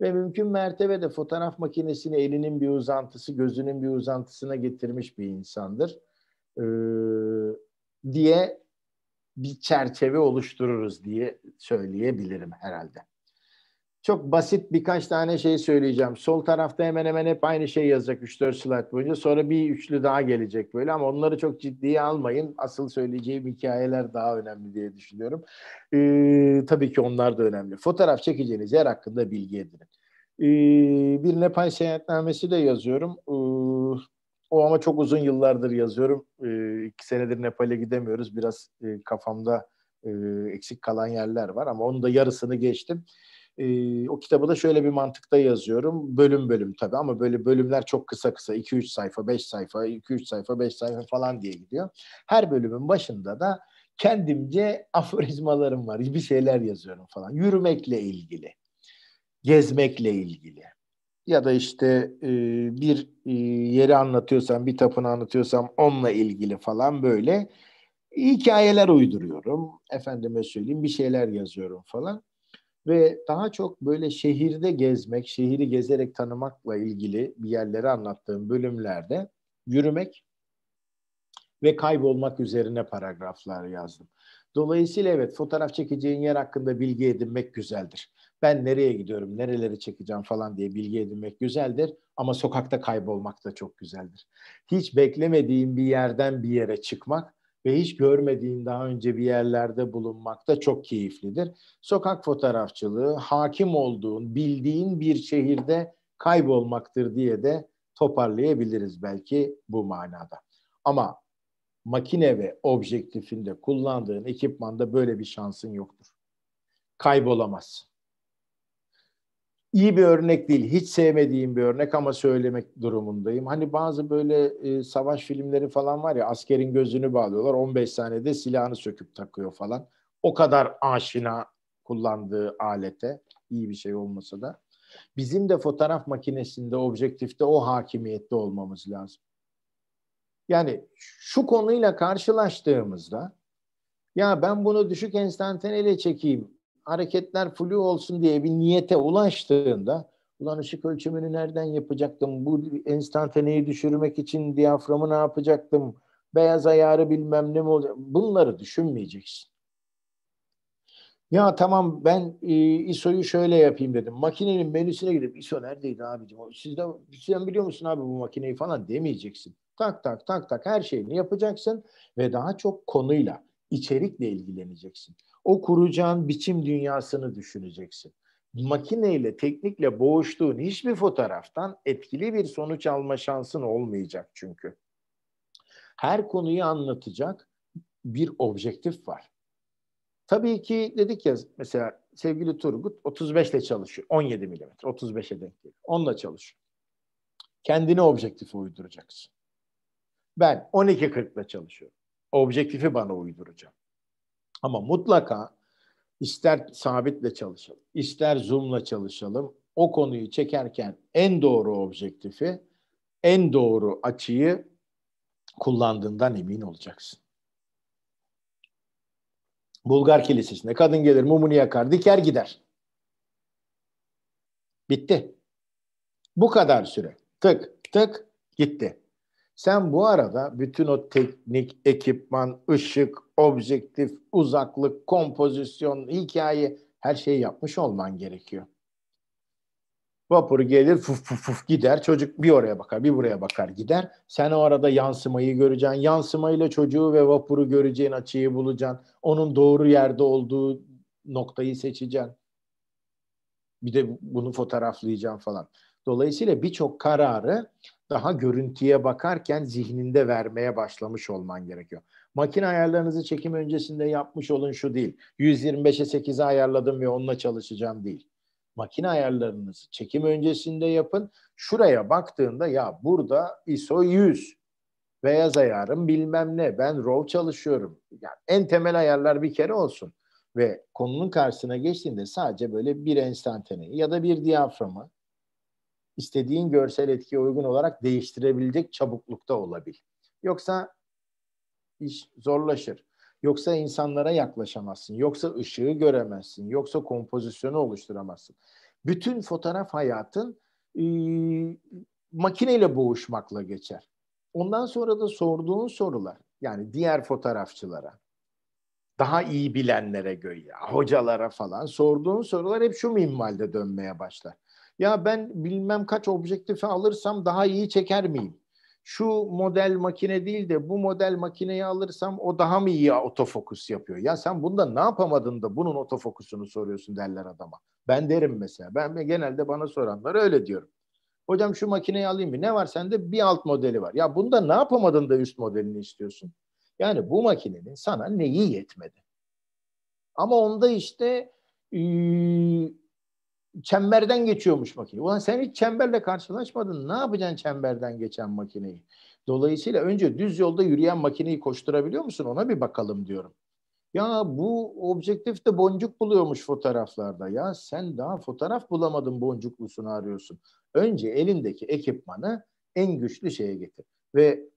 ve mümkün mertebede fotoğraf makinesini elinin bir uzantısı, gözünün bir uzantısına getirmiş bir insandır ee, diye bir çerçeve oluştururuz diye söyleyebilirim herhalde. Çok basit birkaç tane şey söyleyeceğim. Sol tarafta hemen hemen hep aynı şey yazacak 3-4 slide boyunca. Sonra bir üçlü daha gelecek böyle ama onları çok ciddiye almayın. Asıl söyleyeceğim hikayeler daha önemli diye düşünüyorum. Ee, tabii ki onlar da önemli. Fotoğraf çekeceğiniz yer hakkında bilgi edinin. Ee, bir Nepal seyahatnamesi de yazıyorum. Ee, o ama çok uzun yıllardır yazıyorum. E, iki senedir Nepal'e gidemiyoruz. Biraz e, kafamda e, eksik kalan yerler var ama onun da yarısını geçtim. E, o kitabı da şöyle bir mantıkta yazıyorum. Bölüm bölüm tabii ama böyle bölümler çok kısa kısa. 2-3 sayfa, 5 sayfa, 2-3 sayfa, 5 sayfa falan diye gidiyor. Her bölümün başında da kendimce aforizmalarım var. Bir şeyler yazıyorum falan. Yürümekle ilgili, gezmekle ilgili, ya da işte e, bir e, yeri anlatıyorsam, bir tapını anlatıyorsam onunla ilgili falan böyle hikayeler uyduruyorum. Efendime söyleyeyim bir şeyler yazıyorum falan. Ve daha çok böyle şehirde gezmek, şehri gezerek tanımakla ilgili bir yerleri anlattığım bölümlerde yürümek ve kaybolmak üzerine paragraflar yazdım. Dolayısıyla evet fotoğraf çekeceğin yer hakkında bilgi edinmek güzeldir ben nereye gidiyorum, nereleri çekeceğim falan diye bilgi edinmek güzeldir ama sokakta kaybolmak da çok güzeldir. Hiç beklemediğin bir yerden bir yere çıkmak ve hiç görmediğin daha önce bir yerlerde bulunmak da çok keyiflidir. Sokak fotoğrafçılığı hakim olduğun, bildiğin bir şehirde kaybolmaktır diye de toparlayabiliriz belki bu manada. Ama makine ve objektifinde kullandığın ekipmanda böyle bir şansın yoktur. Kaybolamazsın iyi bir örnek değil. Hiç sevmediğim bir örnek ama söylemek durumundayım. Hani bazı böyle e, savaş filmleri falan var ya askerin gözünü bağlıyorlar. 15 saniyede silahını söküp takıyor falan. O kadar aşina kullandığı alete iyi bir şey olmasa da. Bizim de fotoğraf makinesinde, objektifte o hakimiyette olmamız lazım. Yani şu konuyla karşılaştığımızda ya ben bunu düşük enstantaneyle çekeyim hareketler flu olsun diye bir niyete ulaştığında ulan ışık ölçümünü nereden yapacaktım? Bu enstantaneyi düşürmek için diyaframı ne yapacaktım? Beyaz ayarı bilmem ne mi olacak? Bunları düşünmeyeceksin. Ya tamam ben e, ISO'yu şöyle yapayım dedim. Makinenin menüsüne gidip ISO neredeydi abicim? Sizden, sen biliyor musun abi bu makineyi falan demeyeceksin. Tak tak tak tak her şeyini yapacaksın ve daha çok konuyla içerikle ilgileneceksin. O kuracağın biçim dünyasını düşüneceksin. Makineyle, teknikle boğuştuğun hiçbir fotoğraftan etkili bir sonuç alma şansın olmayacak çünkü. Her konuyu anlatacak bir objektif var. Tabii ki dedik ya mesela sevgili Turgut 35 ile çalışıyor. 17 milimetre 35'e denk geliyor. Onunla çalışıyor. Kendine objektif uyduracaksın. Ben 12.40 ile çalışıyorum objektifi bana uyduracağım. Ama mutlaka ister sabitle çalışalım, ister zoom'la çalışalım. O konuyu çekerken en doğru objektifi, en doğru açıyı kullandığından emin olacaksın. Bulgar kilisesine kadın gelir mumunu yakar, diker gider. Bitti. Bu kadar süre. Tık tık gitti. Sen bu arada bütün o teknik, ekipman, ışık, objektif, uzaklık, kompozisyon, hikaye her şeyi yapmış olman gerekiyor. Vapur gelir fuf fuf fuf gider. Çocuk bir oraya bakar bir buraya bakar gider. Sen o arada yansımayı göreceksin. Yansımayla çocuğu ve vapuru göreceğin açıyı bulacaksın. Onun doğru yerde olduğu noktayı seçeceksin. Bir de bunu fotoğraflayacaksın falan. Dolayısıyla birçok kararı daha görüntüye bakarken zihninde vermeye başlamış olman gerekiyor. Makine ayarlarınızı çekim öncesinde yapmış olun şu değil. 125'e 8'e ayarladım ve onunla çalışacağım değil. Makine ayarlarınızı çekim öncesinde yapın. Şuraya baktığında ya burada ISO 100, beyaz ayarım bilmem ne, ben RAW çalışıyorum. Yani en temel ayarlar bir kere olsun. Ve konunun karşısına geçtiğinde sadece böyle bir enstantaneyi ya da bir diyaframı istediğin görsel etkiye uygun olarak değiştirebilecek çabuklukta olabil. Yoksa iş zorlaşır. Yoksa insanlara yaklaşamazsın. Yoksa ışığı göremezsin. Yoksa kompozisyonu oluşturamazsın. Bütün fotoğraf hayatın e, makineyle boğuşmakla geçer. Ondan sonra da sorduğun sorular yani diğer fotoğrafçılara daha iyi bilenlere göre hocalara falan sorduğun sorular hep şu minvalde dönmeye başlar. Ya ben bilmem kaç objektifi alırsam daha iyi çeker miyim? Şu model makine değil de bu model makineyi alırsam o daha mı iyi otofokus yapıyor? Ya sen bunda ne yapamadın da bunun otofokusunu soruyorsun derler adama. Ben derim mesela. Ben genelde bana soranlar öyle diyorum. Hocam şu makineyi alayım mı? Ne var sende? Bir alt modeli var. Ya bunda ne yapamadın da üst modelini istiyorsun? Yani bu makinenin sana neyi yetmedi? Ama onda işte ıı, çemberden geçiyormuş makine. Ulan sen hiç çemberle karşılaşmadın. Ne yapacaksın çemberden geçen makineyi? Dolayısıyla önce düz yolda yürüyen makineyi koşturabiliyor musun? Ona bir bakalım diyorum. Ya bu objektif de boncuk buluyormuş fotoğraflarda. Ya sen daha fotoğraf bulamadın boncuklusunu arıyorsun. Önce elindeki ekipmanı en güçlü şeye getir. Ve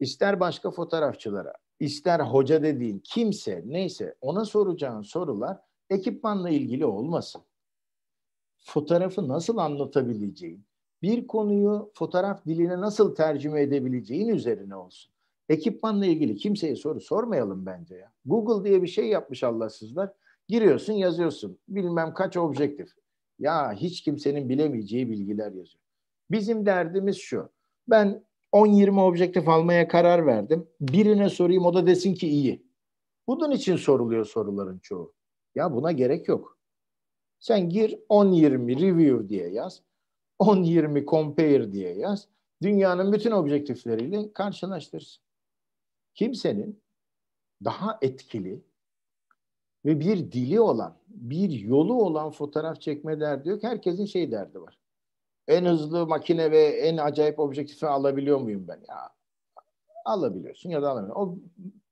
ister başka fotoğrafçılara, ister hoca dediğin kimse neyse ona soracağın sorular ekipmanla ilgili olmasın fotoğrafı nasıl anlatabileceğin, bir konuyu fotoğraf diline nasıl tercüme edebileceğin üzerine olsun. Ekipmanla ilgili kimseye soru sormayalım bence ya. Google diye bir şey yapmış Allahsızlar. Giriyorsun yazıyorsun. Bilmem kaç objektif. Ya hiç kimsenin bilemeyeceği bilgiler yazıyor. Bizim derdimiz şu. Ben 10-20 objektif almaya karar verdim. Birine sorayım o da desin ki iyi. Bunun için soruluyor soruların çoğu. Ya buna gerek yok. Sen gir 10-20 review diye yaz. 10-20 compare diye yaz. Dünyanın bütün objektifleriyle karşılaştırsın. Kimsenin daha etkili ve bir dili olan, bir yolu olan fotoğraf çekme derdi yok. Herkesin şey derdi var. En hızlı makine ve en acayip objektifi alabiliyor muyum ben? Ya alabiliyorsun ya da alamıyorsun. O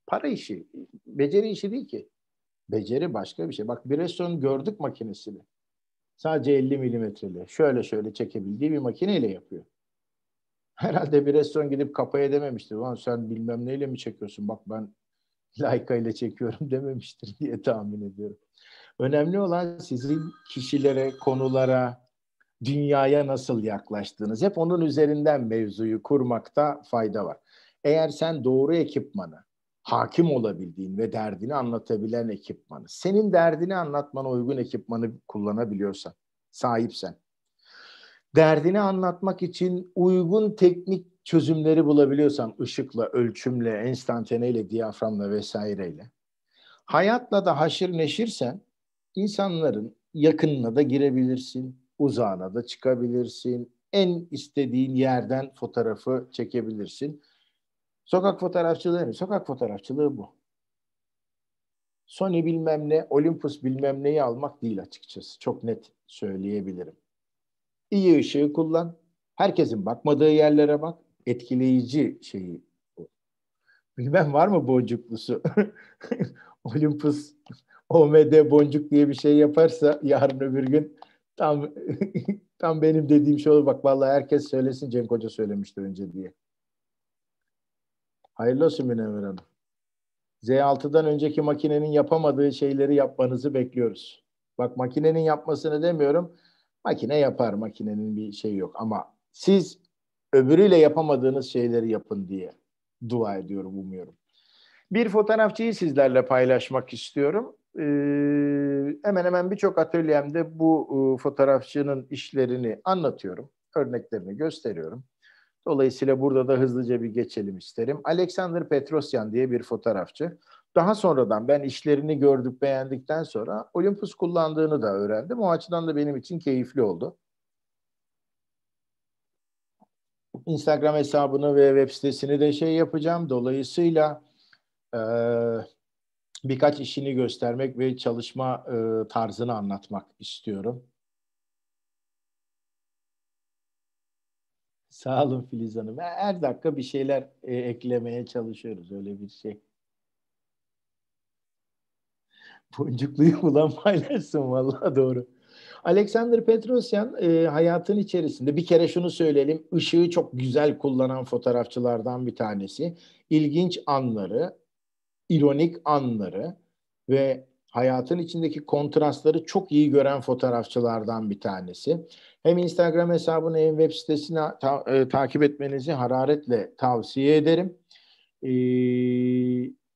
para işi, beceri işi değil ki. Beceri başka bir şey. Bak Bresson'un gördük makinesini. Sadece 50 milimetreli. Şöyle şöyle çekebildiği bir makineyle yapıyor. Herhalde bir Bresson gidip kapaya dememiştir. Ulan sen bilmem neyle mi çekiyorsun? Bak ben Leica ile çekiyorum dememiştir diye tahmin ediyorum. Önemli olan sizin kişilere, konulara, dünyaya nasıl yaklaştığınız. Hep onun üzerinden mevzuyu kurmakta fayda var. Eğer sen doğru ekipmanı, hakim olabildiğin ve derdini anlatabilen ekipmanı, senin derdini anlatmana uygun ekipmanı kullanabiliyorsan, sahipsen, derdini anlatmak için uygun teknik çözümleri bulabiliyorsan, ışıkla, ölçümle, enstantaneyle, diyaframla vesaireyle, hayatla da haşır neşirsen, insanların yakınına da girebilirsin, uzağına da çıkabilirsin, en istediğin yerden fotoğrafı çekebilirsin. Sokak fotoğrafçılığı mı? Sokak fotoğrafçılığı bu. Sony bilmem ne, Olympus bilmem neyi almak değil açıkçası. Çok net söyleyebilirim. İyi ışığı kullan. Herkesin bakmadığı yerlere bak. Etkileyici şeyi. Bilmem var mı boncuklusu? Olympus OMD boncuk diye bir şey yaparsa yarın öbür gün tam tam benim dediğim şey olur. Bak vallahi herkes söylesin Cem Koca söylemişti önce diye. Hayırlı olsun Münevver Hanım. Z6'dan önceki makinenin yapamadığı şeyleri yapmanızı bekliyoruz. Bak makinenin yapmasını demiyorum. Makine yapar, makinenin bir şeyi yok. Ama siz öbürüyle yapamadığınız şeyleri yapın diye dua ediyorum, umuyorum. Bir fotoğrafçıyı sizlerle paylaşmak istiyorum. Ee, hemen hemen birçok atölyemde bu e, fotoğrafçının işlerini anlatıyorum. Örneklerini gösteriyorum. Dolayısıyla burada da hızlıca bir geçelim isterim. Alexander Petrosyan diye bir fotoğrafçı. Daha sonradan ben işlerini gördük beğendikten sonra Olympus kullandığını da öğrendim. O açıdan da benim için keyifli oldu. Instagram hesabını ve web sitesini de şey yapacağım. Dolayısıyla e, birkaç işini göstermek ve çalışma e, tarzını anlatmak istiyorum. Sağ olun Filiz Hanım. E, her dakika bir şeyler e, eklemeye çalışıyoruz öyle bir şey. Boncukluyu bulan paylaşsın vallahi doğru. Alexander Petrosyan e, hayatın içerisinde bir kere şunu söyleyelim. ışığı çok güzel kullanan fotoğrafçılardan bir tanesi. İlginç anları, ironik anları ve hayatın içindeki kontrastları çok iyi gören fotoğrafçılardan bir tanesi. Hem Instagram hesabını hem web sitesini ta- e, takip etmenizi hararetle tavsiye ederim. E,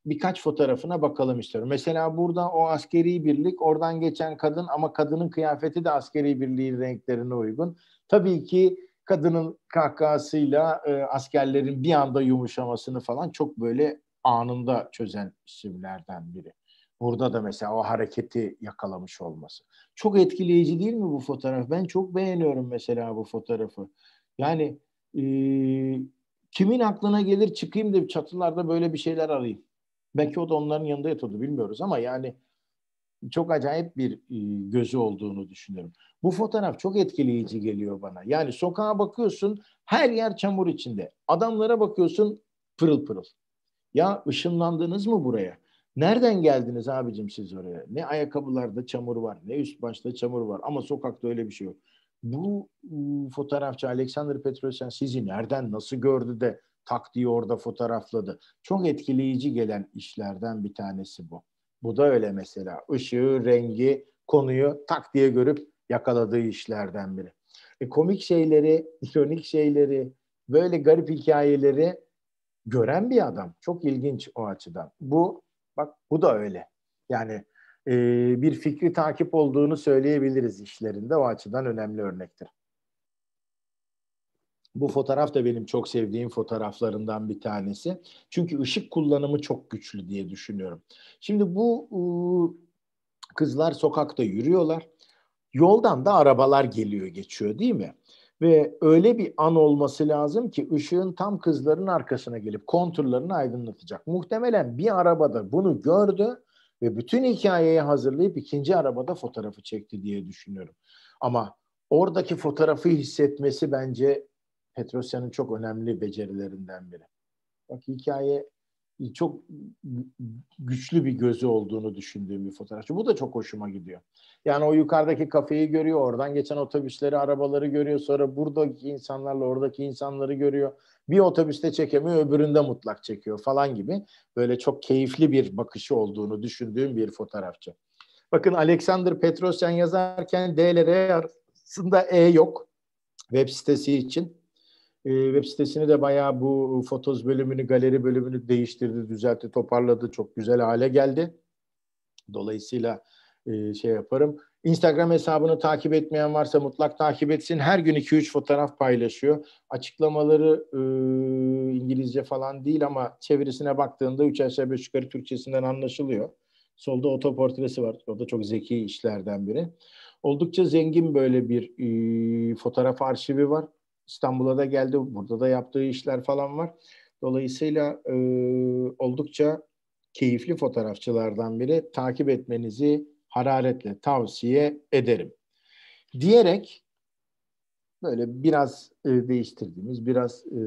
birkaç fotoğrafına bakalım istiyorum. Mesela burada o askeri birlik, oradan geçen kadın ama kadının kıyafeti de askeri birliğin renklerine uygun. Tabii ki kadının kahkahasıyla e, askerlerin bir anda yumuşamasını falan çok böyle anında çözen isimlerden biri. Burada da mesela o hareketi yakalamış olması. Çok etkileyici değil mi bu fotoğraf? Ben çok beğeniyorum mesela bu fotoğrafı. Yani e, kimin aklına gelir çıkayım da çatılarda böyle bir şeyler arayayım. Belki o da onların yanında yatıyordu bilmiyoruz ama yani çok acayip bir e, gözü olduğunu düşünüyorum. Bu fotoğraf çok etkileyici geliyor bana. Yani sokağa bakıyorsun her yer çamur içinde. Adamlara bakıyorsun pırıl pırıl. Ya ışınlandınız mı buraya? Nereden geldiniz abicim siz oraya? Ne ayakkabılarda çamur var, ne üst başta çamur var ama sokakta öyle bir şey yok. Bu fotoğrafçı Alexander Petrosyan sizi nereden nasıl gördü de tak diye orada fotoğrafladı. Çok etkileyici gelen işlerden bir tanesi bu. Bu da öyle mesela. Işığı, rengi, konuyu tak diye görüp yakaladığı işlerden biri. E, komik şeyleri, ironik şeyleri, böyle garip hikayeleri gören bir adam. Çok ilginç o açıdan. Bu Bak bu da öyle. Yani e, bir fikri takip olduğunu söyleyebiliriz işlerinde. O açıdan önemli örnektir. Bu fotoğraf da benim çok sevdiğim fotoğraflarından bir tanesi. Çünkü ışık kullanımı çok güçlü diye düşünüyorum. Şimdi bu ıı, kızlar sokakta yürüyorlar. Yoldan da arabalar geliyor geçiyor değil mi? Ve öyle bir an olması lazım ki ışığın tam kızların arkasına gelip konturlarını aydınlatacak. Muhtemelen bir arabada bunu gördü ve bütün hikayeyi hazırlayıp ikinci arabada fotoğrafı çekti diye düşünüyorum. Ama oradaki fotoğrafı hissetmesi bence Petrosyan'ın çok önemli becerilerinden biri. Bak hikaye çok güçlü bir gözü olduğunu düşündüğüm bir fotoğrafçı. Bu da çok hoşuma gidiyor. Yani o yukarıdaki kafeyi görüyor, oradan geçen otobüsleri, arabaları görüyor. Sonra buradaki insanlarla oradaki insanları görüyor. Bir otobüste çekemiyor, öbüründe mutlak çekiyor falan gibi. Böyle çok keyifli bir bakışı olduğunu düşündüğüm bir fotoğrafçı. Bakın Alexander Petrosyan yazarken D ile R arasında E yok web sitesi için e, web sitesini de bayağı bu e, fotoz bölümünü, galeri bölümünü değiştirdi, düzeltti, toparladı. Çok güzel hale geldi. Dolayısıyla e, şey yaparım. Instagram hesabını takip etmeyen varsa mutlak takip etsin. Her gün 2-3 fotoğraf paylaşıyor. Açıklamaları e, İngilizce falan değil ama çevirisine baktığında 3 aşağı 5 yukarı Türkçesinden anlaşılıyor. Solda otoportresi var. O da çok zeki işlerden biri. Oldukça zengin böyle bir e, fotoğraf arşivi var. İstanbul'a da geldi. Burada da yaptığı işler falan var. Dolayısıyla e, oldukça keyifli fotoğrafçılardan biri. Takip etmenizi hararetle tavsiye ederim. Diyerek böyle biraz e, değiştirdiğimiz, biraz e,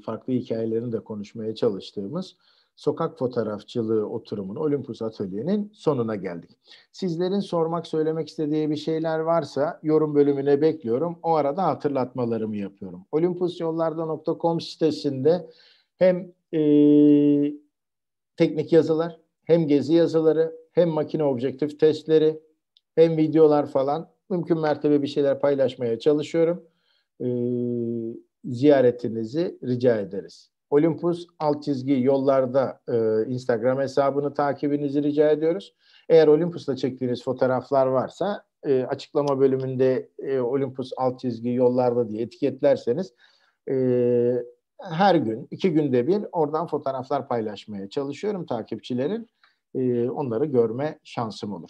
farklı hikayelerini de konuşmaya çalıştığımız sokak fotoğrafçılığı oturumun Olympus Atölye'nin sonuna geldik. Sizlerin sormak, söylemek istediği bir şeyler varsa yorum bölümüne bekliyorum. O arada hatırlatmalarımı yapıyorum. olympusyollarda.com sitesinde hem e, teknik yazılar, hem gezi yazıları, hem makine objektif testleri, hem videolar falan mümkün mertebe bir şeyler paylaşmaya çalışıyorum. E, ziyaretinizi rica ederiz. Olympus alt çizgi yollarda e, Instagram hesabını takibinizi rica ediyoruz. Eğer Olympus'ta çektiğiniz fotoğraflar varsa e, açıklama bölümünde e, Olympus alt çizgi yollarda diye etiketlerseniz e, her gün iki günde bir oradan fotoğraflar paylaşmaya çalışıyorum takipçilerin. E, onları görme şansım olur.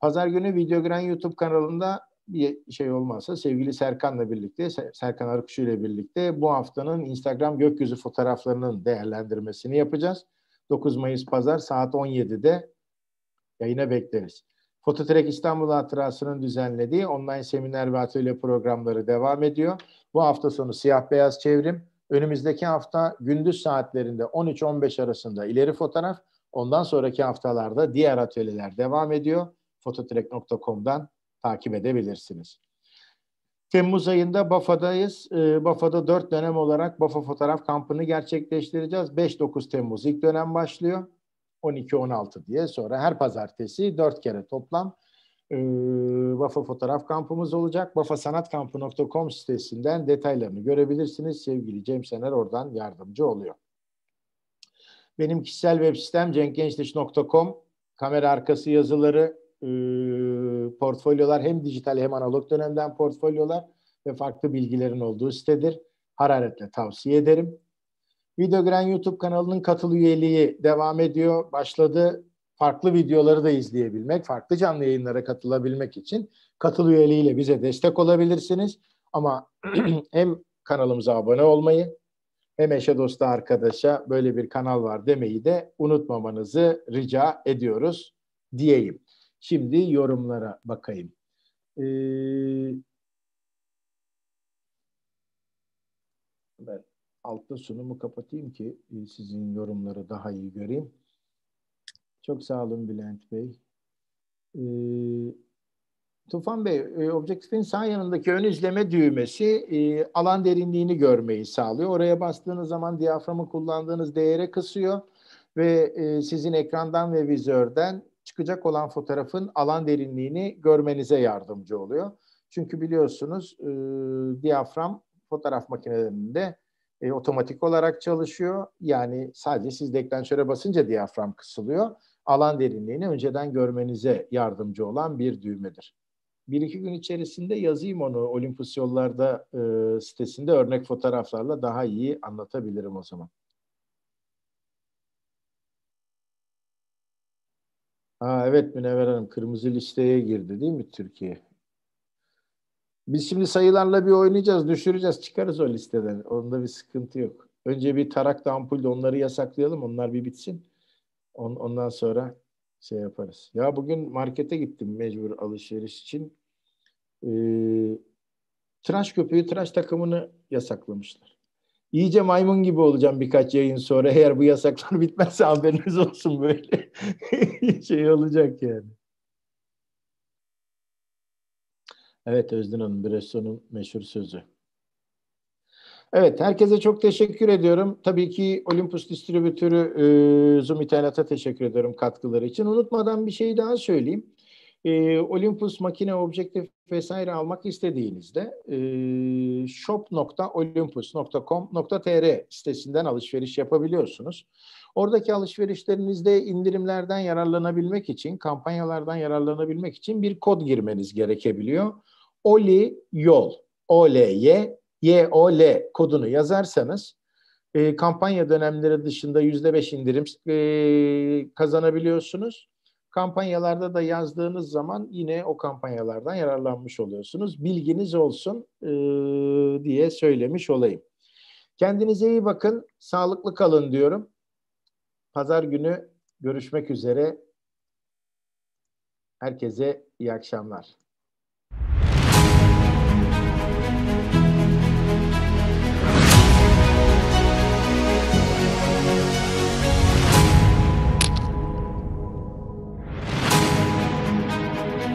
Pazar günü Videogren YouTube kanalında bir şey olmazsa sevgili Serkan'la birlikte, Serkan Arıkuşu ile birlikte bu haftanın Instagram gökyüzü fotoğraflarının değerlendirmesini yapacağız. 9 Mayıs Pazar saat 17'de yayına bekleriz. Fototrek İstanbul Hatırası'nın düzenlediği online seminer ve atölye programları devam ediyor. Bu hafta sonu siyah beyaz çevrim. Önümüzdeki hafta gündüz saatlerinde 13-15 arasında ileri fotoğraf. Ondan sonraki haftalarda diğer atölyeler devam ediyor. Fototrek.com'dan takip edebilirsiniz. Temmuz ayında Bafa'dayız. E, Bafa'da dört dönem olarak Bafa Fotoğraf Kampı'nı gerçekleştireceğiz. 5-9 Temmuz ilk dönem başlıyor. 12-16 diye sonra her pazartesi dört kere toplam e, Bafa Fotoğraf Kampımız olacak. bafasanatkampı.com sitesinden detaylarını görebilirsiniz. Sevgili Cem Sener oradan yardımcı oluyor. Benim kişisel web sitem cenkgençdiş.com kamera arkası yazıları e, portfolyolar hem dijital hem analog dönemden portfolyolar ve farklı bilgilerin olduğu sitedir. Hararetle tavsiye ederim. Videogren YouTube kanalının katıl üyeliği devam ediyor, başladı. Farklı videoları da izleyebilmek, farklı canlı yayınlara katılabilmek için katıl üyeliğiyle bize destek olabilirsiniz. Ama hem kanalımıza abone olmayı hem eşe dosta arkadaşa böyle bir kanal var demeyi de unutmamanızı rica ediyoruz diyeyim. Şimdi yorumlara bakayım. Ee, ben altta sunumu kapatayım ki e, sizin yorumları daha iyi göreyim. Çok sağ olun Bülent Bey. Ee, Tufan Bey, e, objektifin sağ yanındaki ön izleme düğmesi e, alan derinliğini görmeyi sağlıyor. Oraya bastığınız zaman diyaframı kullandığınız değere kısıyor ve e, sizin ekrandan ve vizörden çıkacak olan fotoğrafın alan derinliğini görmenize yardımcı oluyor. Çünkü biliyorsunuz e, diyafram fotoğraf makinelerinde e, otomatik olarak çalışıyor. Yani sadece siz deklanşöre basınca diyafram kısılıyor. Alan derinliğini önceden görmenize yardımcı olan bir düğmedir. Bir iki gün içerisinde yazayım onu Olympus Yollarda e, sitesinde örnek fotoğraflarla daha iyi anlatabilirim o zaman. Ha, evet Münevver Hanım kırmızı listeye girdi değil mi Türkiye? Biz şimdi sayılarla bir oynayacağız, düşüreceğiz, çıkarız o listeden. Onda bir sıkıntı yok. Önce bir tarak da ampulle onları yasaklayalım, onlar bir bitsin. On, ondan sonra şey yaparız. Ya bugün markete gittim mecbur alışveriş için. Ee, tıraş köpüğü, tıraş takımını yasaklamışlar. İyice maymun gibi olacağım birkaç yayın sonra. Eğer bu yasaklar bitmezse haberiniz olsun böyle. şey olacak yani. Evet Özden Hanım, Bresson'un meşhur sözü. Evet, herkese çok teşekkür ediyorum. Tabii ki Olympus Distribütörü e, Zoom İthalat'a teşekkür ediyorum katkıları için. Unutmadan bir şey daha söyleyeyim e, Olympus makine objektif vesaire almak istediğinizde e, shop.olympus.com.tr sitesinden alışveriş yapabiliyorsunuz. Oradaki alışverişlerinizde indirimlerden yararlanabilmek için, kampanyalardan yararlanabilmek için bir kod girmeniz gerekebiliyor. Oli yol, O L Y Y O L kodunu yazarsanız e, kampanya dönemleri dışında yüzde beş indirim e, kazanabiliyorsunuz. Kampanyalarda da yazdığınız zaman yine o kampanyalardan yararlanmış oluyorsunuz. Bilginiz olsun e, diye söylemiş olayım. Kendinize iyi bakın, sağlıklı kalın diyorum. Pazar günü görüşmek üzere. Herkese iyi akşamlar.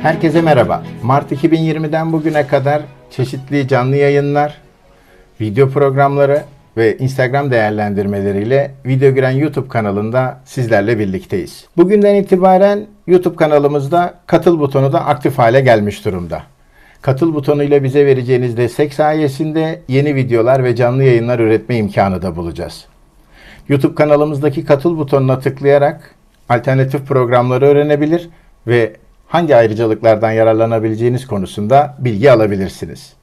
Herkese merhaba. Mart 2020'den bugüne kadar çeşitli canlı yayınlar, video programları ve Instagram değerlendirmeleriyle Video Giren YouTube kanalında sizlerle birlikteyiz. Bugünden itibaren YouTube kanalımızda katıl butonu da aktif hale gelmiş durumda. Katıl butonu ile bize vereceğiniz destek sayesinde yeni videolar ve canlı yayınlar üretme imkanı da bulacağız. YouTube kanalımızdaki katıl butonuna tıklayarak alternatif programları öğrenebilir ve hangi ayrıcalıklardan yararlanabileceğiniz konusunda bilgi alabilirsiniz.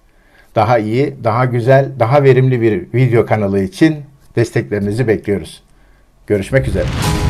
Daha iyi, daha güzel, daha verimli bir video kanalı için desteklerinizi bekliyoruz. Görüşmek üzere.